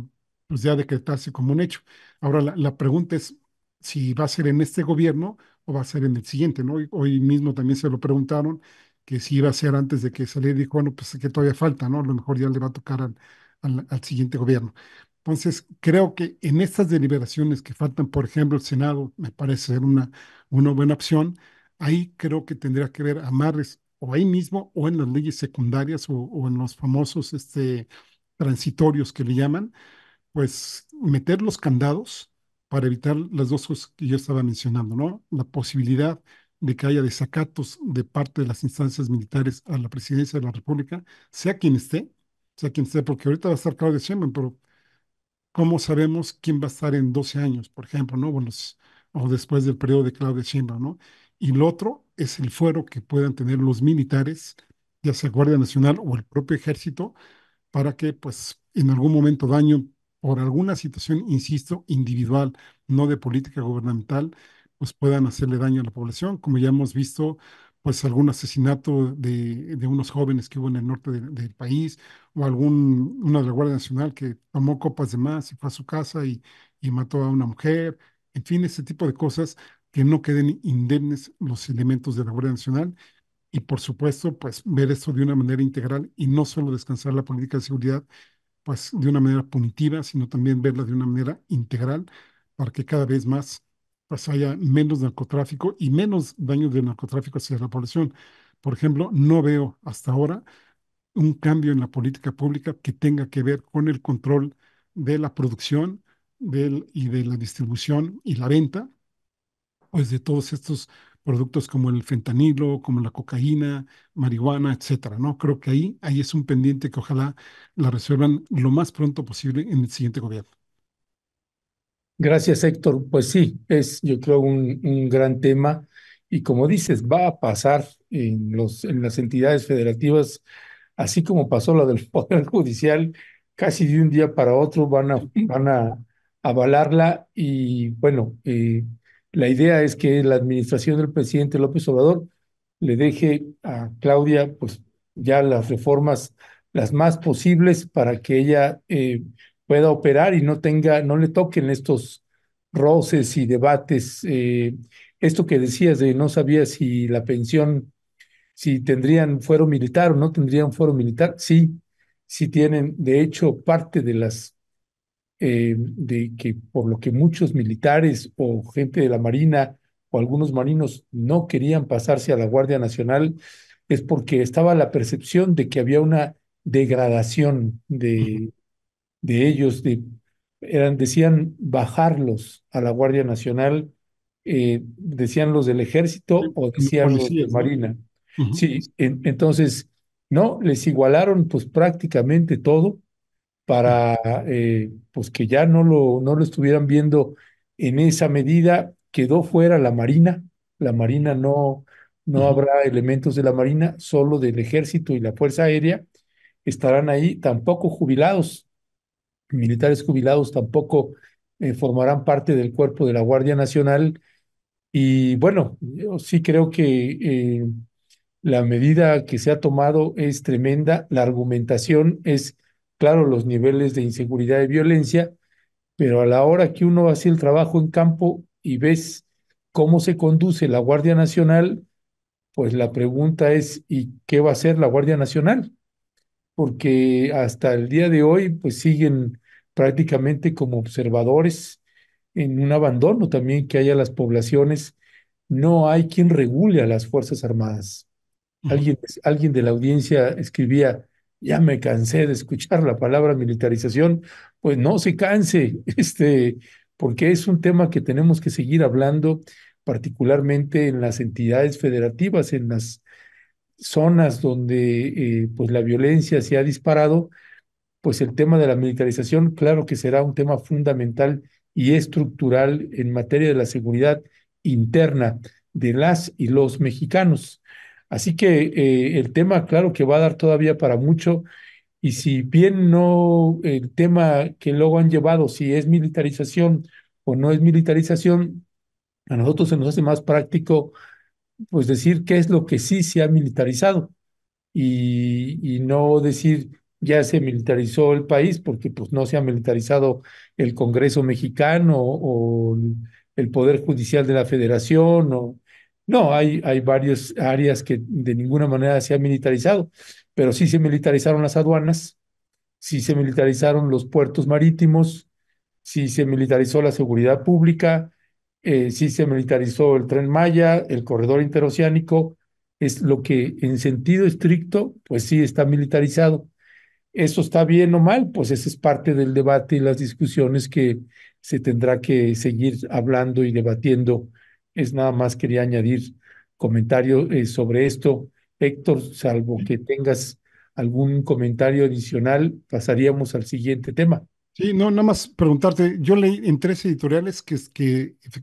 pues ya decretarse como un hecho. Ahora, la, pregunta es si va a ser en este gobierno o va a ser en el siguiente, ¿no? Hoy, mismo también se lo preguntaron que si iba a ser antes de que saliera, dijo, bueno, pues que todavía falta, ¿no? A lo mejor ya le va a tocar al, al, siguiente gobierno. Entonces, creo que en estas deliberaciones que faltan, por ejemplo, el Senado, me parece ser una, una buena opción, ahí creo que tendría que ver amarres o ahí mismo o en las leyes secundarias o, o en los famosos este, transitorios que le llaman, pues meter los candados para evitar las dos cosas que yo estaba mencionando, ¿no? La posibilidad de que haya desacatos de parte de las instancias militares a la presidencia de la República, sea quien esté, sea quien esté, porque ahorita va a estar Claudia Sheinbaum, pero ¿cómo sabemos quién va a estar en 12 años, por ejemplo, ¿no? o después del periodo de Claudia Sheinbaum, ¿no? Y lo otro es el fuero que puedan tener los militares, ya sea Guardia Nacional o el propio ejército, para que pues en algún momento daño por alguna situación, insisto, individual, no de política gubernamental, pues puedan hacerle daño a la población, como ya hemos visto, pues algún asesinato de, de unos jóvenes que hubo en el norte del país, o algún, una de la Guardia Nacional que tomó copas de más y fue a su casa y, y mató a una mujer, en fin, ese tipo de cosas que no queden indemnes los elementos de la Guardia Nacional y por supuesto, pues ver esto de una manera integral y no solo descansar la política de seguridad, pues, de una manera punitiva, sino también verla de una manera integral para que cada vez más pues haya menos narcotráfico y menos daño del narcotráfico hacia la población. Por ejemplo, no veo hasta ahora un cambio en la política pública que tenga que ver con el control de la producción del, y de la distribución y la venta, pues de todos estos productos como el fentanilo, como la cocaína, marihuana, etcétera, ¿no? Creo que ahí, ahí es un pendiente que ojalá la resuelvan lo más pronto posible en el siguiente gobierno. Gracias, Héctor. Pues sí, es yo creo un, gran tema y como dices, va a pasar en, los, en las entidades federativas, así como pasó la del Poder Judicial, casi de un día para otro van a, van a avalarla y bueno, eh, la idea es que la administración del presidente López Obrador le deje a Claudia pues ya las reformas las más posibles para que ella eh, pueda operar y no tenga, no le toquen estos roces y debates. Eh. esto que decías de no sabía si la pensión, si tendrían fuero militar o no tendrían fuero militar, sí, sí tienen. De hecho, parte de las eh, de que por lo que muchos militares o gente de la Marina o algunos marinos no querían pasarse a la Guardia Nacional es porque estaba la percepción de que había una degradación de, de ellos, de, eran, decían bajarlos a la Guardia Nacional, eh, decían los del ejército o decían los de Marina. Sí, entonces, no, les igualaron pues prácticamente todo para eh, pues que ya no lo, no lo estuvieran viendo en esa medida. Quedó fuera la Marina, la Marina no, no habrá elementos de la Marina, solo del Ejército y la Fuerza Aérea estarán ahí, tampoco jubilados, militares jubilados tampoco eh, formarán parte del cuerpo de la Guardia Nacional. Y bueno, yo sí creo que eh, la medida que se ha tomado es tremenda, la argumentación es claro, los niveles de inseguridad y violencia, pero a la hora que uno hace el trabajo en campo y ves cómo se conduce la Guardia Nacional, pues la pregunta es, ¿y qué va a hacer la Guardia Nacional? Porque hasta el día de hoy, pues siguen prácticamente como observadores en un abandono también que hay a las poblaciones. No hay quien regule a las Fuerzas Armadas. Alguien, alguien de la audiencia escribía, ya me cansé de escuchar la palabra militarización, pues no se canse, este, porque es un tema que tenemos que seguir hablando, particularmente en las entidades federativas, en las zonas donde eh, pues la violencia se ha disparado, pues el tema de la militarización, claro que será un tema fundamental y estructural en materia de la seguridad interna de las y los mexicanos. Así que eh, el tema, claro que va a dar todavía para mucho, y si bien no el tema que luego han llevado, si es militarización o no es militarización, a nosotros se nos hace más práctico pues decir qué es lo que sí se ha militarizado y, y no decir ya se militarizó el país porque pues no se ha militarizado el Congreso mexicano o el Poder Judicial de la Federación o no, hay, hay varias áreas que de ninguna manera se han militarizado, pero sí se militarizaron las aduanas, sí se militarizaron los puertos marítimos, sí se militarizó la seguridad pública, eh, sí se militarizó el tren Maya, el corredor interoceánico, es lo que en sentido estricto, pues sí está militarizado. ¿Eso está bien o mal? Pues ese es parte del debate y las discusiones que se tendrá que seguir hablando y debatiendo es nada más quería añadir comentarios eh, sobre esto. Héctor, salvo que tengas algún comentario adicional, pasaríamos al siguiente tema. Sí, no, nada más preguntarte, yo leí en tres editoriales que,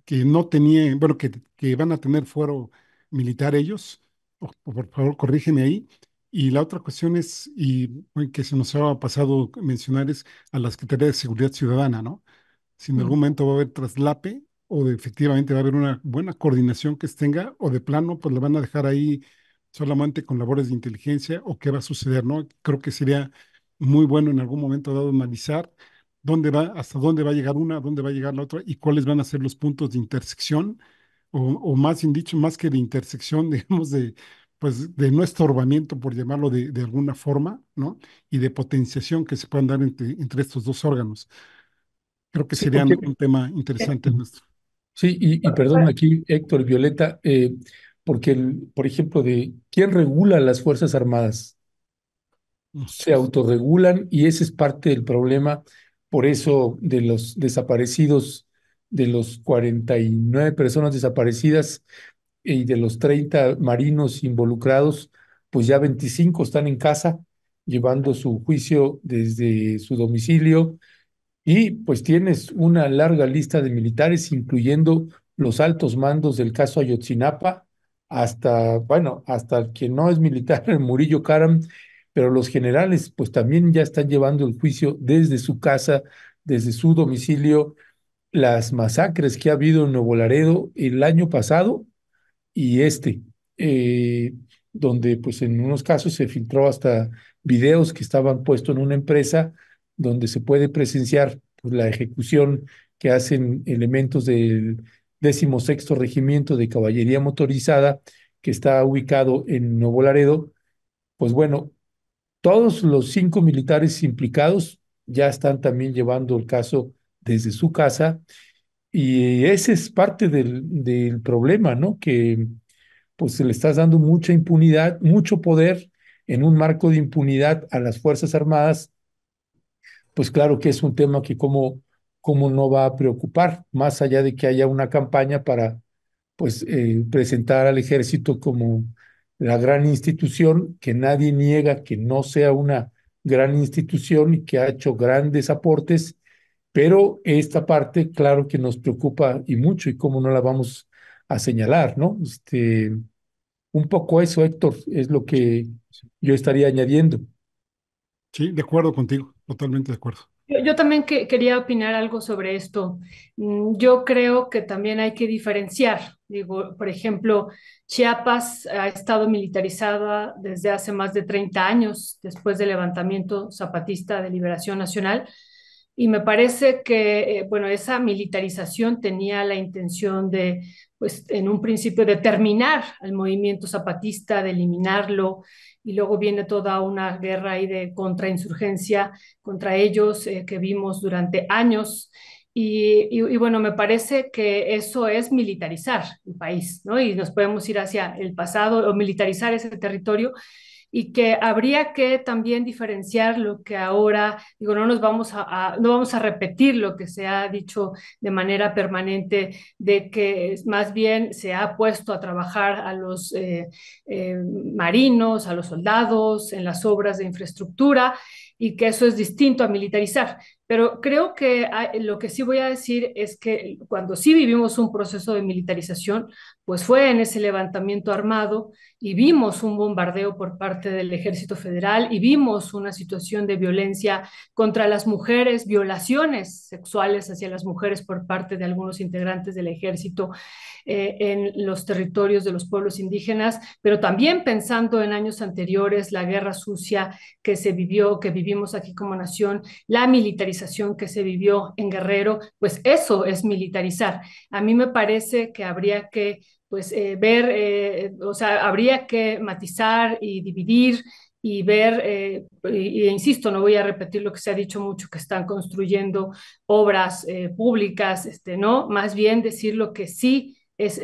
que, no tenía, bueno, que, que van a tener fuero militar ellos, por favor corrígeme ahí, y la otra cuestión es, y que se nos ha pasado mencionar, es a las Secretaría de Seguridad Ciudadana, ¿no? Si en algún momento va a haber traslape o efectivamente va a haber una buena coordinación que tenga, o de plano, pues la van a dejar ahí solamente con labores de inteligencia, o qué va a suceder, ¿no? Creo que sería muy bueno en algún momento dado analizar dónde va, hasta dónde va a llegar una, dónde va a llegar la otra y cuáles van a ser los puntos de intersección, o, más bien dicho, más que de intersección, digamos, de, pues, de no estorbamiento, por llamarlo de, alguna forma, ¿no? Y de potenciación que se puedan dar entre, entre estos dos órganos. Creo que sería un tema interesante eh, nuestro. Sí, y, perdón aquí, Héctor Violeta, eh, porque, el, por ejemplo, de quién regula las Fuerzas Armadas. Se autorregulan y ese es parte del problema, por eso de los desaparecidos, de los 49 personas desaparecidas y de los 30 marinos involucrados, pues ya 25 están en casa llevando su juicio desde su domicilio y pues tienes una larga lista de militares, incluyendo los altos mandos del caso Ayotzinapa, hasta, bueno, hasta el que no es militar, el Murillo Karam, pero los generales pues también ya están llevando el juicio desde su casa, desde su domicilio, las masacres que ha habido en Nuevo Laredo el año pasado y este, eh, donde pues en unos casos se filtró hasta videos que estaban puestos en una empresa donde se puede presenciar pues, la ejecución que hacen elementos del sexto Regimiento de Caballería Motorizada, que está ubicado en Nuevo Laredo, pues bueno, todos los cinco militares implicados ya están también llevando el caso desde su casa y ese es parte del, problema, ¿no? Que pues se le estás dando mucha impunidad, mucho poder en un marco de impunidad a las Fuerzas Armadas pues claro que es un tema que cómo, no va a preocupar, más allá de que haya una campaña para pues eh, presentar al ejército como la gran institución, que nadie niega que no sea una gran institución y que ha hecho grandes aportes, pero esta parte, claro que nos preocupa y mucho, y cómo no la vamos a señalar, ¿no? Este, un poco eso, Héctor, es lo que yo estaría añadiendo. Sí, de acuerdo contigo totalmente de acuerdo. Yo, también quería opinar algo sobre esto. Mm, yo creo que también hay que diferenciar. Digo, por ejemplo, Chiapas ha estado militarizada desde hace más de 30 años, después del levantamiento zapatista de Liberación Nacional y me parece que, eh, bueno, esa militarización tenía la intención de, pues, en un principio, de terminar al movimiento zapatista, de eliminarlo, y luego viene toda una guerra ahí de contrainsurgencia contra ellos eh, que vimos durante años. Y, y, y, bueno, me parece que eso es militarizar el país, ¿no? Y nos podemos ir hacia el pasado o militarizar ese territorio y que habría que también diferenciar lo que ahora, digo, no vamos a, no vamos a repetir lo que se ha dicho de manera permanente, de que más bien se ha puesto a trabajar a los eh, eh, marinos, a los soldados, en las obras de infraestructura y que eso es distinto a militarizar. Pero creo que ah, lo que sí voy a decir es que cuando sí vivimos un proceso de militarización, pues fue en ese levantamiento armado y vimos un bombardeo por parte del ejército federal y vimos una situación de violencia contra las mujeres, violaciones sexuales hacia las mujeres por parte de algunos integrantes del ejército eh, en los territorios de los pueblos indígenas, pero también pensando en años anteriores, la guerra sucia que se vivió, que vivimos aquí como nación, la militarización que se vivió en Guerrero, pues eso es militarizar. A mí me parece que habría que pues eh, ver, eh, o sea, habría que matizar y dividir y ver, e insisto, no voy a repetir lo que se ha dicho mucho, que están construyendo obras públicas, este, ¿no? Más bien decir lo que sí es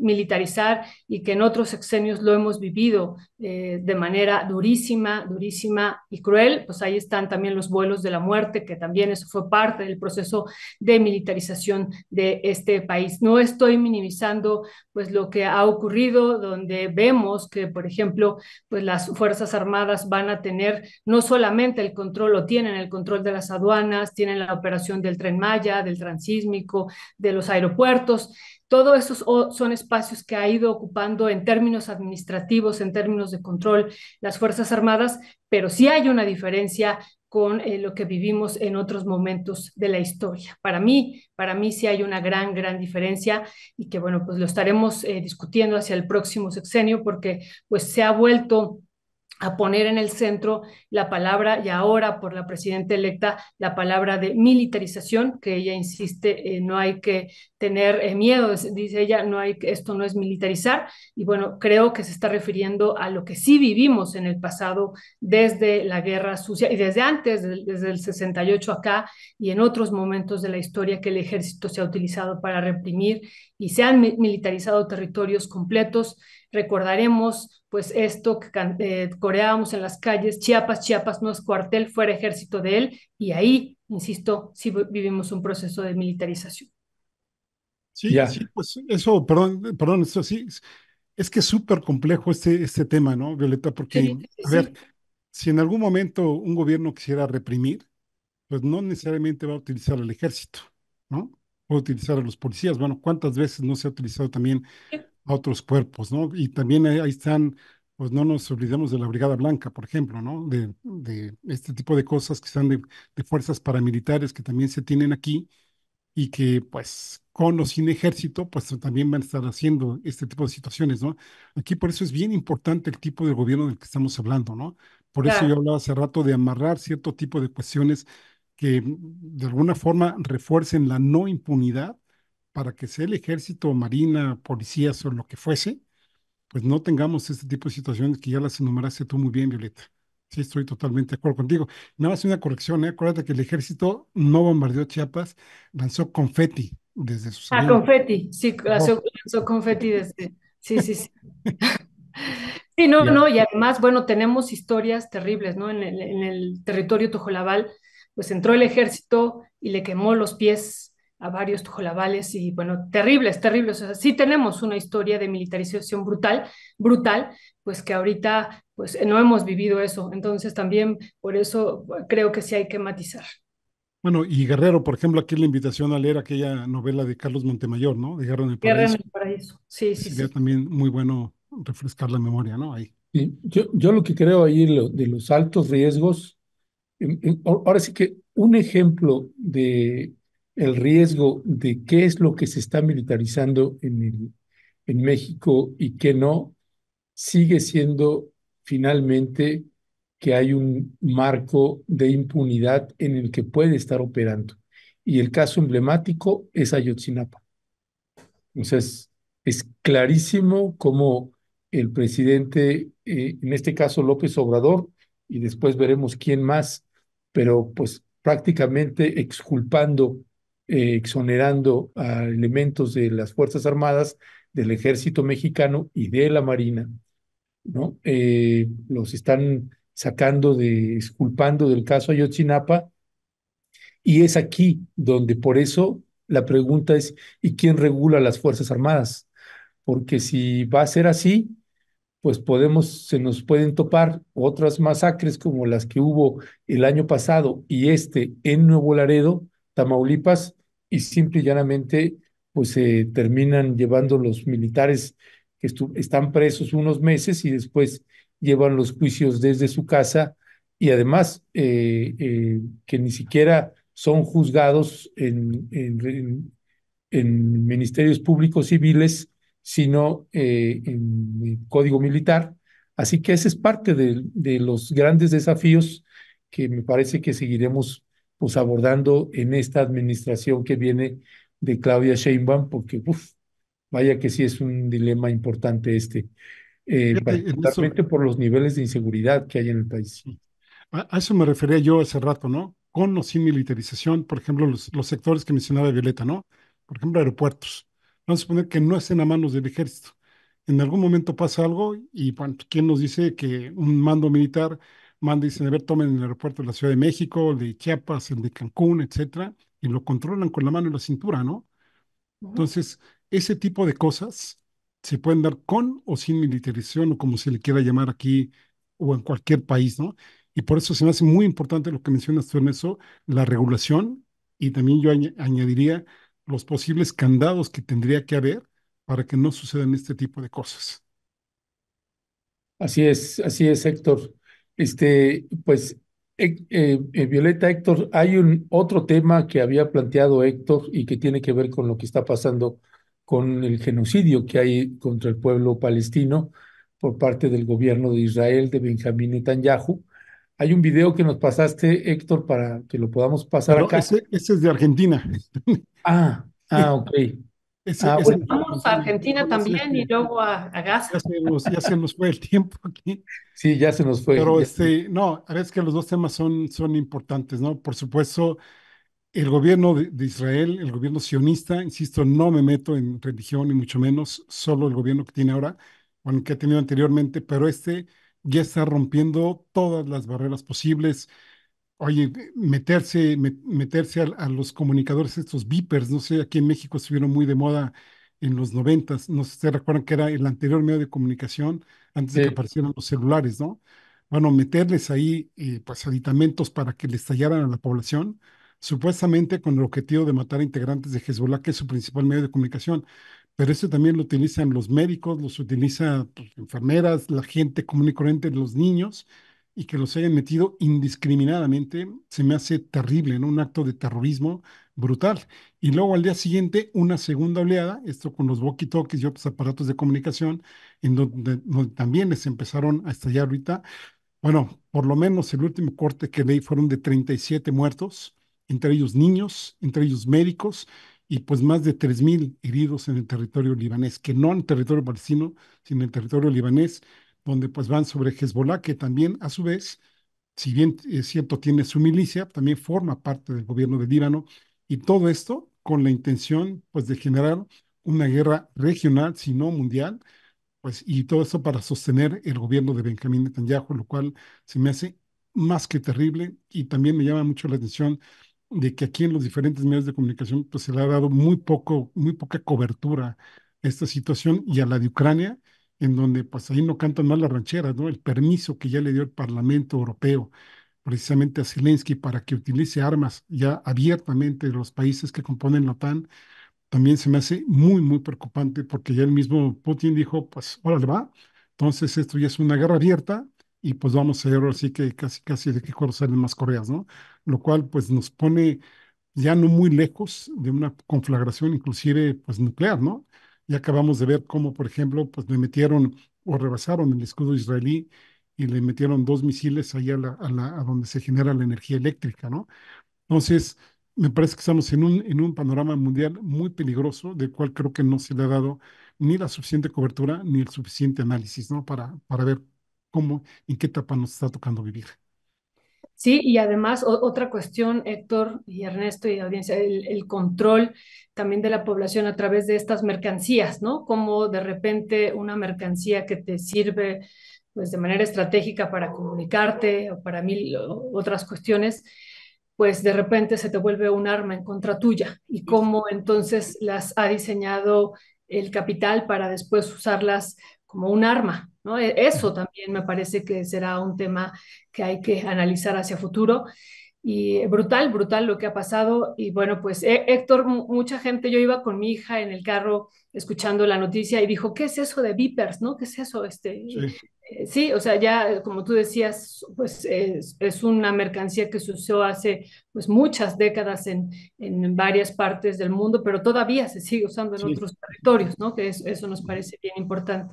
militarizar y que en otros sexenios lo hemos vivido eh, de manera durísima, durísima y cruel. Pues ahí están también los vuelos de la muerte, que también eso fue parte del proceso de militarización de este país. No estoy minimizando pues lo que ha ocurrido, donde vemos que, por ejemplo, pues las Fuerzas Armadas van a tener no solamente el control, o tienen el control de las aduanas, tienen la operación del tren Maya, del transísmico, de los aeropuertos. Todos esos son espacios que ha ido ocupando en términos administrativos, en términos de control las Fuerzas Armadas, pero sí hay una diferencia con eh, lo que vivimos en otros momentos de la historia. Para mí, para mí sí hay una gran, gran diferencia y que bueno, pues lo estaremos eh, discutiendo hacia el próximo sexenio porque pues se ha vuelto a poner en el centro la palabra, y ahora por la presidenta electa, la palabra de militarización, que ella insiste, eh, no hay que tener eh, miedo, dice ella, no hay, esto no es militarizar, y bueno, creo que se está refiriendo a lo que sí vivimos en el pasado desde la guerra sucia y desde antes, desde el 68 acá y en otros momentos de la historia que el ejército se ha utilizado para reprimir y se han militarizado territorios completos. Recordaremos pues esto que eh, coreábamos en las calles, Chiapas, Chiapas no es cuartel, fuera ejército de él, y ahí, insisto, sí vivimos un proceso de militarización. Sí, sí, pues eso, perdón, perdón, eso sí, es que es súper complejo este, este tema, ¿no, Violeta? Porque, a ver, si en algún momento un gobierno quisiera reprimir, pues no necesariamente va a utilizar el ejército, ¿no? a utilizar a los policías. Bueno, ¿cuántas veces no se ha utilizado también a otros cuerpos, ¿no? Y también ahí están, pues no nos olvidemos de la Brigada Blanca, por ejemplo, ¿no? De, de este tipo de cosas que están de, fuerzas paramilitares que también se tienen aquí y que pues con o sin ejército, pues también van a estar haciendo este tipo de situaciones, ¿no? Aquí por eso es bien importante el tipo de gobierno del que estamos hablando, ¿no? Por eso yo hablaba hace rato de amarrar cierto tipo de cuestiones que de alguna forma refuercen la no impunidad para que sea el ejército, marina, policías o lo que fuese, pues no tengamos este tipo de situaciones que ya las enumeraste tú muy bien, Violeta. Sí, estoy totalmente de acuerdo contigo. Nada más una corrección, ¿eh? acuérdate que el ejército no bombardeó Chiapas, lanzó confeti desde sus... Ah, confeti, sí, lanzó, confeti desde... Sí, sí, sí. Sí, no, no, y además, bueno, tenemos historias terribles, ¿no? En el, en el territorio tojolabal, pues entró el ejército y le quemó los pies a varios tujolabales y bueno, terribles, terribles. O sea, sí tenemos una historia de militarización brutal, brutal, pues que ahorita pues no hemos vivido eso. Entonces también por eso pues, creo que sí hay que matizar. Bueno, y Guerrero, por ejemplo, aquí la invitación a leer aquella novela de Carlos Montemayor, ¿no? De Guerra en el Paraíso. sí, sí. también muy bueno refrescar la memoria, ¿no? Ahí. yo, lo que creo ahí de los altos riesgos, em, em, ahora sí que un ejemplo de el riesgo de qué es lo que se está militarizando en, en México y qué no, sigue siendo finalmente que hay un marco de impunidad en el que puede estar operando. Y el caso emblemático es Ayotzinapa. Entonces, es clarísimo cómo el presidente, eh, en este caso López Obrador, y después veremos quién más, pero pues prácticamente exculpando eh, exonerando a elementos de las Fuerzas Armadas, del Ejército Mexicano y de la Marina, ¿no? Eh, los están sacando de, esculpando del caso Ayotzinapa, y es aquí donde por eso la pregunta es, ¿y quién regula las Fuerzas Armadas? Porque si va a ser así, pues podemos, se nos pueden topar otras masacres como las que hubo el año pasado y este en Nuevo Laredo, Tamaulipas y simple y llanamente pues se terminan llevando los militares que están presos unos meses y después llevan los juicios desde su casa y además eh, eh, que ni siquiera son juzgados en, ministerios públicos civiles, sino eh, en código militar. Así que ese es parte de los grandes desafíos que me parece que seguiremos pues abordando en esta administración que viene de Claudia Sheinbaum, porque vaya que sí es un dilema importante este, eh, particularmente por los niveles de inseguridad que hay en el país. A eso me refería yo hace rato, ¿no? Con o sin militarización, por ejemplo, los, los sectores que mencionaba Violeta, ¿no? Por ejemplo, aeropuertos. Vamos a suponer que no estén a manos del ejército. En algún momento pasa algo y, bueno, ¿quién nos dice que un mando militar manda y dice, a ver, tomen el aeropuerto de la Ciudad de México, el de Chiapas, el de Cancún, etcétera, y lo controlan con la mano y la cintura, ¿no? Entonces, ese tipo de cosas se pueden dar con o sin militarización, o como se le quiera llamar aquí, o en cualquier país, ¿no? Y por eso se me hace muy importante lo que mencionas tú en eso, la regulación, y también yo añadiría los posibles candados que tendría que haber para que no sucedan este tipo de cosas. Así es, así es, Héctor. Este, pues, eh, eh, Violeta, Héctor, hay un otro tema que había planteado Héctor y que tiene que ver con lo que está pasando con el genocidio que hay contra el pueblo palestino por parte del gobierno de Israel de Benjamín Netanyahu. Hay un video que nos pasaste, Héctor, para que lo podamos pasar acá. Ese, ese, es de Argentina. Ah, ah, ok. Ese, ah, vamos a Argentina también y este, luego a, a Gaza. Ya se, nos, fue el tiempo aquí. Sí, ya se nos fue. Pero este, no, a ver, es que los dos temas son, son importantes, ¿no? Por supuesto, el gobierno de Israel, el gobierno sionista, insisto, no me meto en religión ni mucho menos, solo el gobierno que tiene ahora, o el que ha tenido anteriormente, pero este ya está rompiendo todas las barreras posibles. Oye, meterse, meterse a, los comunicadores, estos beepers, no sé, aquí en México estuvieron muy de moda en los noventas, no sé si se recuerdan que era el anterior medio de comunicación antes de que aparecieran los celulares, ¿no? Bueno, meterles ahí eh, pues aditamentos para que les tallaran a la población, supuestamente con el objetivo de matar a integrantes de Hezbollah, que es su principal medio de comunicación, pero eso también lo utilizan los médicos, los utilizan pues, enfermeras, la gente común y corriente, los niños, y que los hayan metido indiscriminadamente, se me hace terrible, ¿no? Un acto de terrorismo brutal. Y luego al día siguiente, una segunda oleada, esto con los walkie-talkies y otros aparatos de comunicación, en donde, también les empezaron a estallar ahorita. Bueno, por lo menos el último corte que leí fueron de 37 muertos, entre ellos niños, entre ellos médicos, y pues más de 3.000 heridos en el territorio libanés, que no en territorio palestino, sino en territorio libanés donde pues van sobre Hezbollah, que también a su vez, si bien es cierto tiene su milicia, también forma parte del gobierno de Líbano, y todo esto con la intención pues de generar una guerra regional, si no mundial, pues y todo esto para sostener el gobierno de Benjamín Netanyahu, lo cual se me hace más que terrible y también me llama mucho la atención de que aquí en los diferentes medios de comunicación pues se le ha dado muy poco, muy poca cobertura a esta situación y a la de Ucrania, en donde pues ahí no cantan más las rancheras, ¿no? El permiso que ya le dio el Parlamento Europeo precisamente a Zelensky para que utilice armas ya abiertamente de los países que componen la OTAN, también se me hace muy, muy preocupante porque ya el mismo Putin dijo, pues, órale va, entonces esto ya es una guerra abierta y pues vamos a ver así que casi, casi de qué corren salen más correas, ¿no? Lo cual pues nos pone ya no muy lejos de una conflagración inclusive pues nuclear, ¿no? Y acabamos de ver cómo, por ejemplo, pues le metieron o rebasaron el escudo israelí y le metieron dos misiles ahí a, a, la, a donde se genera la energía eléctrica, ¿no? Entonces, me parece que estamos en un, en un panorama mundial muy peligroso, del cual creo que no se le ha dado ni la suficiente cobertura ni el suficiente análisis, ¿no? Para, para ver cómo, en qué etapa nos está tocando vivir. Sí, y además otra cuestión, Héctor y Ernesto y audiencia, el, control también de la población a través de estas mercancías, ¿no? Como de repente una mercancía que te sirve pues de manera estratégica para comunicarte o para mil otras cuestiones, pues de repente se te vuelve un arma en contra tuya y cómo entonces las ha diseñado el capital para después usarlas como un arma e, eso también me parece que será un tema que hay que analizar hacia futuro. Y brutal, brutal lo que ha pasado. Y bueno, pues Héctor, mucha gente, yo iba con mi hija en el carro escuchando la noticia y dijo, ¿qué es eso de Vipers? ¿No? ¿Qué es eso? Este, eh, sí. o sea, ya como tú decías, pues es, una mercancía que se usó hace pues muchas décadas en, en varias partes del mundo, pero todavía se sigue usando en otros territorios, ¿no? Que eso nos parece bien importante.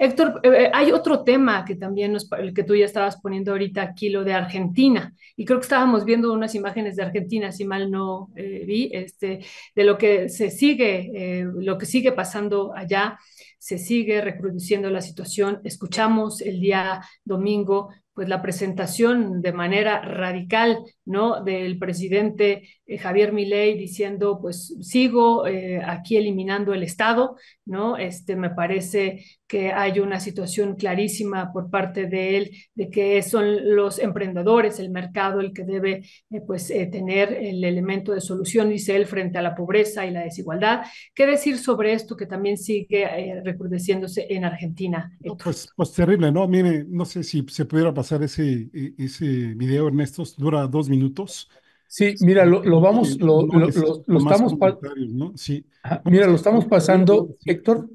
Héctor, eh, eh, hay otro tema que también el que tú ya estabas poniendo ahorita aquí, lo de Argentina, y creo que estábamos viendo unas imágenes de Argentina, si mal no eh, vi, este, de lo que se sigue, lo que sigue pasando allá, se sigue reproduciendo la situación. Escuchamos el día domingo pues la presentación de manera radical, ¿no? Del presidente Javier Milei diciendo, pues sigo aquí eliminando el Estado, ¿no? Este me parece que hay una situación clarísima por parte de él de que son los emprendedores, el mercado, el que debe eh, pues, eh, tener el elemento de solución, dice él, frente a la pobreza y la desigualdad. ¿Qué decir sobre esto que también sigue eh, recrudeciéndose en Argentina? pues, pues, terrible, ¿no? Mire, no sé si se pudiera pasar ese, e, ese video, Ernesto, dura dos minutos. Sí, mira, lo, lo vamos, lo, lo, estamos... ¿no? Sí. mira, lo estamos pasando, Héctor,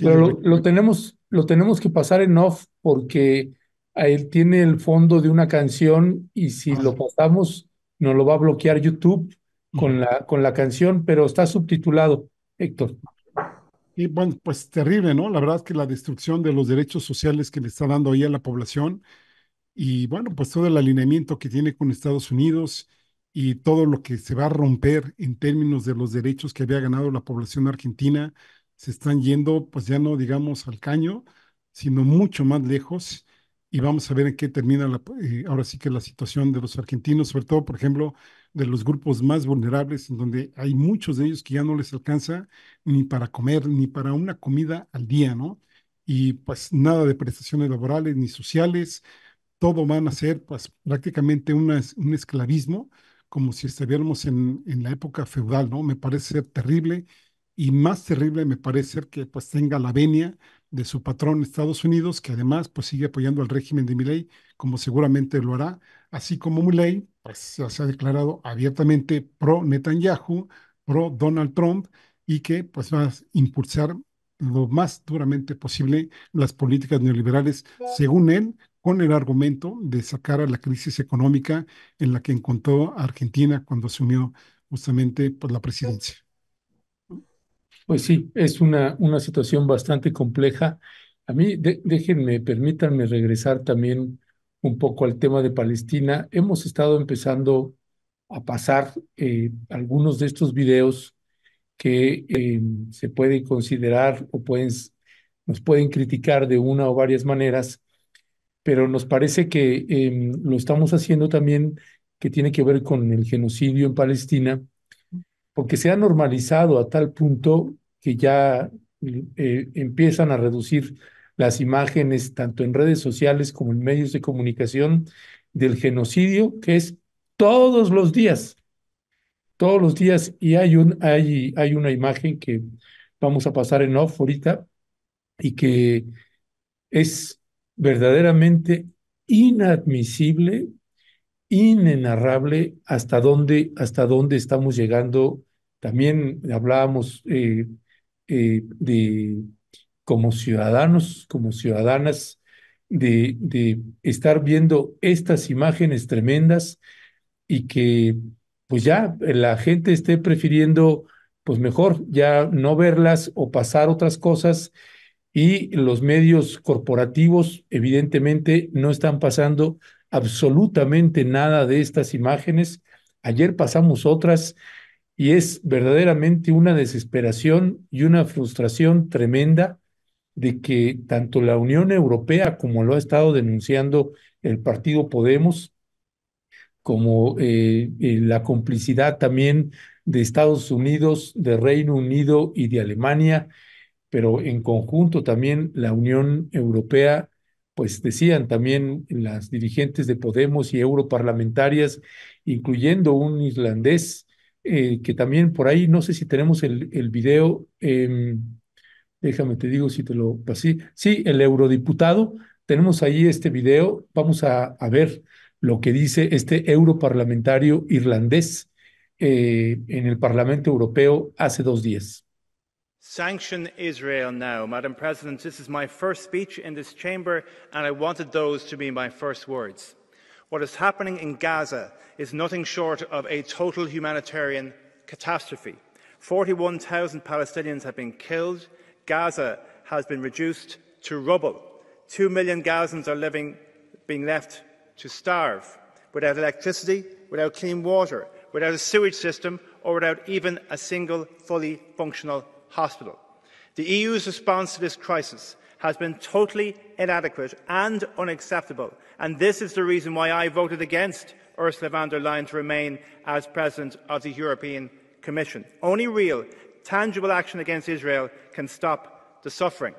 pero lo, lo, tenemos, lo tenemos que pasar en off porque él tiene el fondo de una canción y si lo pasamos nos lo va a bloquear YouTube con la, con la canción, pero está subtitulado, Héctor. Y bueno, pues terrible, ¿no? La verdad es que la destrucción de los derechos sociales que le está dando ahí a la población y bueno, pues todo el alineamiento que tiene con Estados Unidos y todo lo que se va a romper en términos de los derechos que había ganado la población argentina se están yendo, pues ya no digamos al caño, sino mucho más lejos. Y vamos a ver en qué termina la, eh, ahora sí que la situación de los argentinos, sobre todo, por ejemplo, de los grupos más vulnerables, en donde hay muchos de ellos que ya no les alcanza ni para comer, ni para una comida al día, ¿no? Y pues nada de prestaciones laborales ni sociales, todo van a ser pues prácticamente un esclavismo, como si estuviéramos en, en la época feudal, ¿no? Me parece terrible y más terrible me parece que pues tenga la venia de su patrón Estados Unidos, que además pues sigue apoyando al régimen de Milei, como seguramente lo hará, así como Milei pues se ha declarado abiertamente pro Netanyahu, pro Donald Trump y que pues va a impulsar lo más duramente posible las políticas neoliberales, según él, con el argumento de sacar a la crisis económica en la que encontró Argentina cuando asumió justamente por pues, la pues presidencia. Pues sí, es una, una situación bastante compleja. A mí, déjenme, permítanme regresar también un poco al tema de Palestina. Hemos estado empezando a pasar eh, algunos de estos videos que eh, se pueden considerar o pueden, nos pueden criticar de una o varias maneras, pero nos parece que em, lo estamos haciendo también que tiene que ver con el genocidio en Palestina porque se ha normalizado a tal punto que ya eh, empiezan a reducir las imágenes, tanto en redes sociales como en medios de comunicación, del genocidio, que es todos los días, todos los días, y hay, un, hay una imagen que vamos a pasar en off ahorita y que es verdaderamente inadmisible inenarrable hasta dónde, hasta dónde estamos llegando. También hablábamos eh, eh, de como ciudadanos, como ciudadanas, de, de, estar viendo estas imágenes tremendas y que pues ya la gente esté prefiriendo pues mejor ya no verlas o pasar otras cosas y los medios corporativos evidentemente no están pasando absolutamente nada de estas imágenes. Ayer pasamos otras y es verdaderamente una desesperación y una frustración tremenda de que tanto la Unión Europea, como lo ha estado denunciando el partido Podemos, como eh, eh, la complicidad también de Estados Unidos, de Reino Unido y de Alemania, pero en conjunto también la Unión Europea pues decían también las dirigentes de Podemos y europarlamentarias, incluyendo un irlandés eh, que también por ahí, no sé si tenemos el, video, eh, déjame te digo si te lo pasé, sí, el eurodiputado, tenemos ahí este video, vamos a, ver lo que dice este europarlamentario irlandés eh, en el Parlamento Europeo hace dos días. Sanction Israel now. Madam President, this is my first speech in this chamber, and I wanted those to be my first words. What is happening in Gaza is nothing short of a total humanitarian catastrophe. 41,000 Palestinians have been killed. Gaza has been reduced to rubble. Two million Gazans are living, being left to starve without electricity, without clean water, without a sewage system, or without even a single fully functional hospital. The EU's response to this crisis has been totally inadequate and unacceptable, and this is the reason why I voted against Ursula von der Leyen to remain as President of the European Commission. Only real, tangible action against Israel can stop the suffering.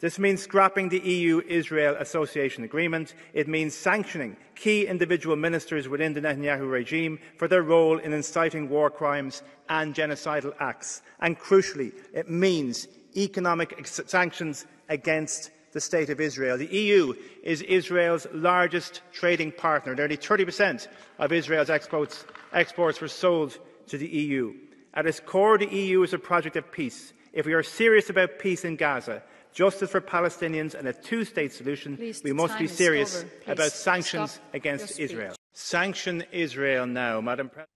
This means scrapping the EU-Israel Association Agreement. It means sanctioning key individual ministers within the Netanyahu regime for their role in inciting war crimes and genocidal acts. And crucially, it means economic sanctions against the State of Israel. The EU is Israel's largest trading partner. Nearly 30% of Israel's exports, exports were sold to the EU. At its core, the EU is a project of peace. If we are serious about peace in Gaza, justice for Palestinians and a two-state solution, we must be serious about sanctions against Israel. Sanction Israel now, Madam President.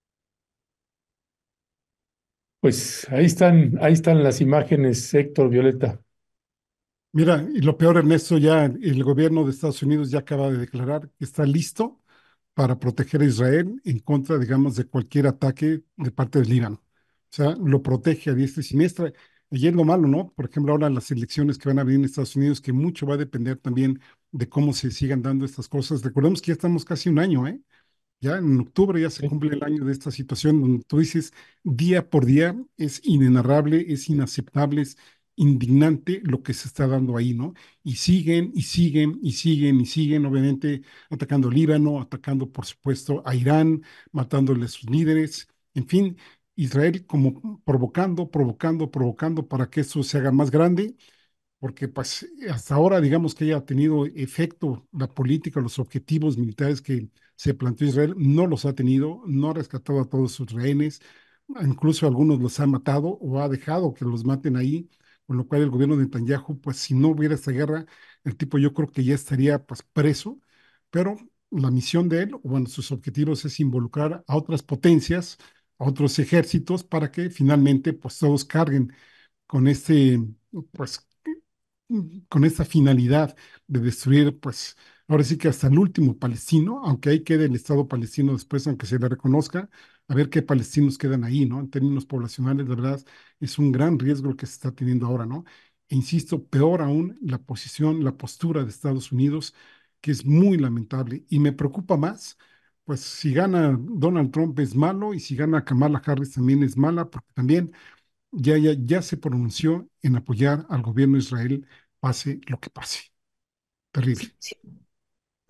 Pues ahí están, ahí están las imágenes, Héctor Violeta. Mira, y lo peor, Ernesto, ya el gobierno de Estados Unidos ya acaba de declarar que está listo para proteger a Israel en contra, digamos, de cualquier ataque de parte del Irán. O sea, lo protege a diestra y siniestra. Y es lo malo, ¿no? Por ejemplo, ahora las elecciones que van a venir en Estados Unidos, que mucho va a depender también de cómo se sigan dando estas cosas. Recordemos que ya estamos casi un año, ¿eh? Ya en octubre ya se cumple el año de esta situación donde tú dices, día por día es inenarrable, es inaceptable, es indignante lo que se está dando ahí, ¿no? Y siguen y siguen y siguen y siguen, obviamente, atacando Líbano, atacando, por supuesto, a Irán, matándole a sus líderes, en fin, Israel como provocando, provocando, provocando para que eso se haga más grande, porque pues, hasta ahora digamos que ha tenido efecto la política, los objetivos militares que se planteó Israel, no los ha tenido, no ha rescatado a todos sus rehenes, incluso algunos los ha matado o ha dejado que los maten ahí, con lo cual el gobierno de Netanyahu, pues si no hubiera esta guerra, el tipo yo creo que ya estaría pues preso, pero la misión de él, o bueno, sus objetivos es involucrar a otras potencias, otros ejércitos para que finalmente pues todos carguen con ese pues con esa finalidad de destruir pues ahora sí que hasta el último palestino, aunque ahí quede el Estado palestino después, aunque se le reconozca, a ver qué palestinos quedan ahí, ¿no? En términos poblacionales, la verdad, es un gran riesgo que se está teniendo ahora, ¿no? E insisto, peor aún la posición, la postura de Estados Unidos, que es muy lamentable y me preocupa más pues si gana Donald Trump es malo y si gana Kamala Harris también es mala, porque también ya, ya, se pronunció en apoyar al gobierno de Israel, pase lo que pase. Terrible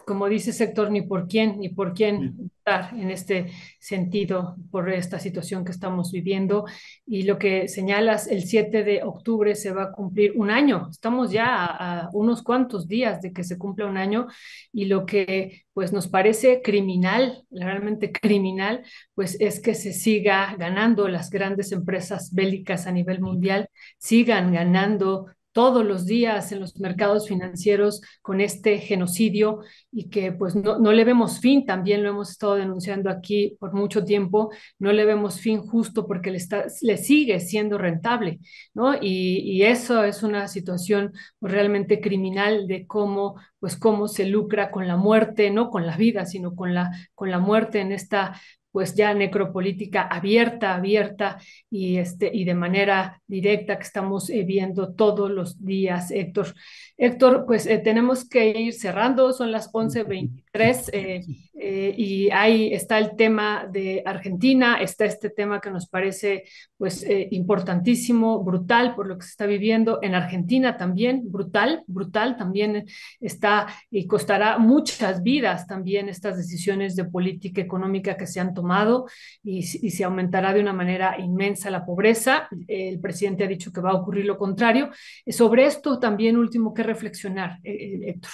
como dice sector, ni por quién, ni por quién estar en este sentido por esta situación que estamos viviendo. Y lo que señalas, el 7 de octubre se va a cumplir un año. Estamos ya a, unos cuantos días de que se cumpla un año y lo que pues nos parece criminal, realmente criminal, pues es que se siga ganando las grandes empresas bélicas a nivel mundial, sigan ganando todos los días en los mercados financieros con este genocidio y que pues no, le vemos fin, también lo hemos estado denunciando aquí por mucho tiempo, no le vemos fin justo porque le, le sigue siendo rentable, ¿no? Y, eso es una situación pues, realmente criminal de cómo pues cómo se lucra con la muerte, no con la vida, sino con la, con la muerte en esta pues ya necropolítica abierta, abierta y, este, y de manera directa que estamos eh, viendo todos los días, Héctor. Héctor, pues eh, tenemos que ir cerrando, son las 11.23 eh, y ahí está el tema de Argentina, está este tema que nos parece pues importantísimo, brutal por lo que se está viviendo en Argentina también, brutal, brutal también está y costará muchas vidas también estas decisiones de política económica que se han tomado tomado y, se aumentará de una manera inmensa la pobreza. El presidente ha dicho que va a ocurrir lo contrario. Sobre esto también último que reflexionar, eh, eh, Héctor.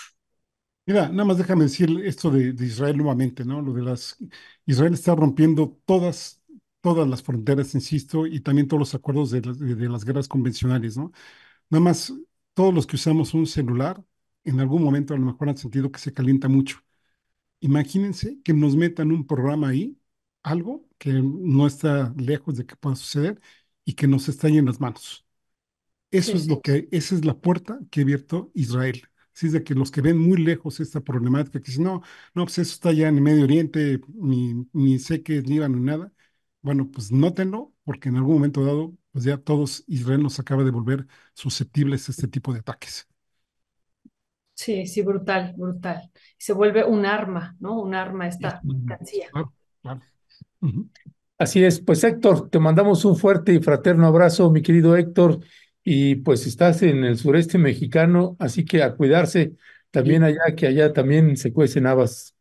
Mira, nada más déjame decir esto de, Israel nuevamente, ¿no? Lo de las. Israel está rompiendo todas, todas las fronteras, insisto, y también todos los acuerdos de, de, las guerras convencionales, ¿no? Nada más, todos los que usamos un celular, en algún momento a lo mejor han sentido que se calienta mucho. Imagínense que nos metan un programa ahí algo que no está lejos de que pueda suceder y que nos está en las manos. Eso es lo que, esa es la puerta que ha abierto Israel. Así es de que los que ven muy lejos esta problemática, que dicen, no, no, pues eso está ya en el Medio Oriente, ni, ni sé que es Líbano ni nada. Bueno, pues nótenlo, porque en algún momento dado, pues ya todos Israel nos acaba de volver susceptibles a este tipo de ataques. Sí, sí, brutal, brutal. Se vuelve un arma, ¿no? Un arma esta este, mercancía. claro. Así es, pues Héctor, te mandamos un fuerte y fraterno abrazo, mi querido Héctor, y pues estás en el sureste mexicano, así que a cuidarse también allá, que allá también se cuecen habas.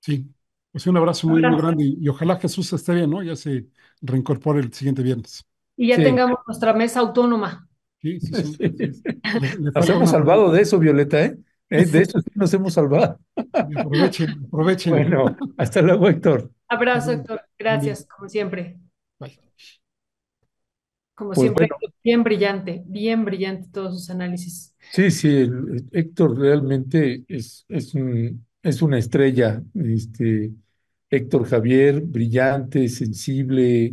Sí, pues un abrazo muy, grande y, ojalá Jesús esté bien, ¿no? Ya se reincorpore el siguiente viernes. Y ya tengamos nuestra mesa autónoma. Sí, sí, sí. Nos hemos salvado de eso, Violeta, ¿eh? ¿Eh? De eso nos hemos salvado. Aprovechen, aprovechen. Bueno, hasta luego, Héctor. Abrazo, Héctor, Gracias, como siempre. Como pues siempre, bien brillante, bien brillante todos sus análisis. Sí, sí, Héctor realmente es, es, un, es una estrella. Este, Héctor Javier, brillante, sensible,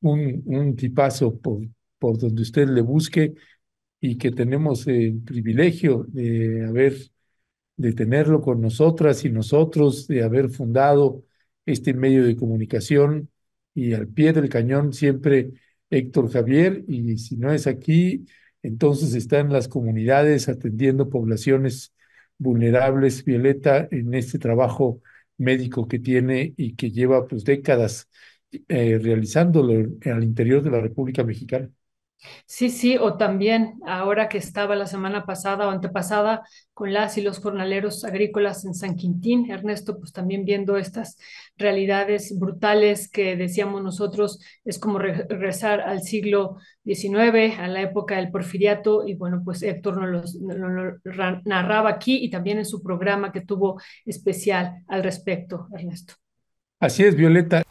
un, un tipazo por, por donde usted le busque y que tenemos el privilegio de haber de tenerlo con nosotras y nosotros, de haber fundado este medio de comunicación y al pie del cañón siempre Héctor Javier y si no es aquí, entonces están las comunidades atendiendo poblaciones vulnerables, Violeta, en este trabajo médico que tiene y que lleva pues décadas eh, realizándolo al interior de la República Mexicana. Sí, sí, o también ahora que estaba la semana pasada o antepasada con las y los jornaleros agrícolas en San Quintín, Ernesto, pues también viendo estas realidades brutales que decíamos nosotros, es como regresar al siglo XIX, a la época del porfiriato, y bueno, pues Héctor nos lo narraba aquí y también en su programa que tuvo especial al respecto, Ernesto. Así es, Violeta.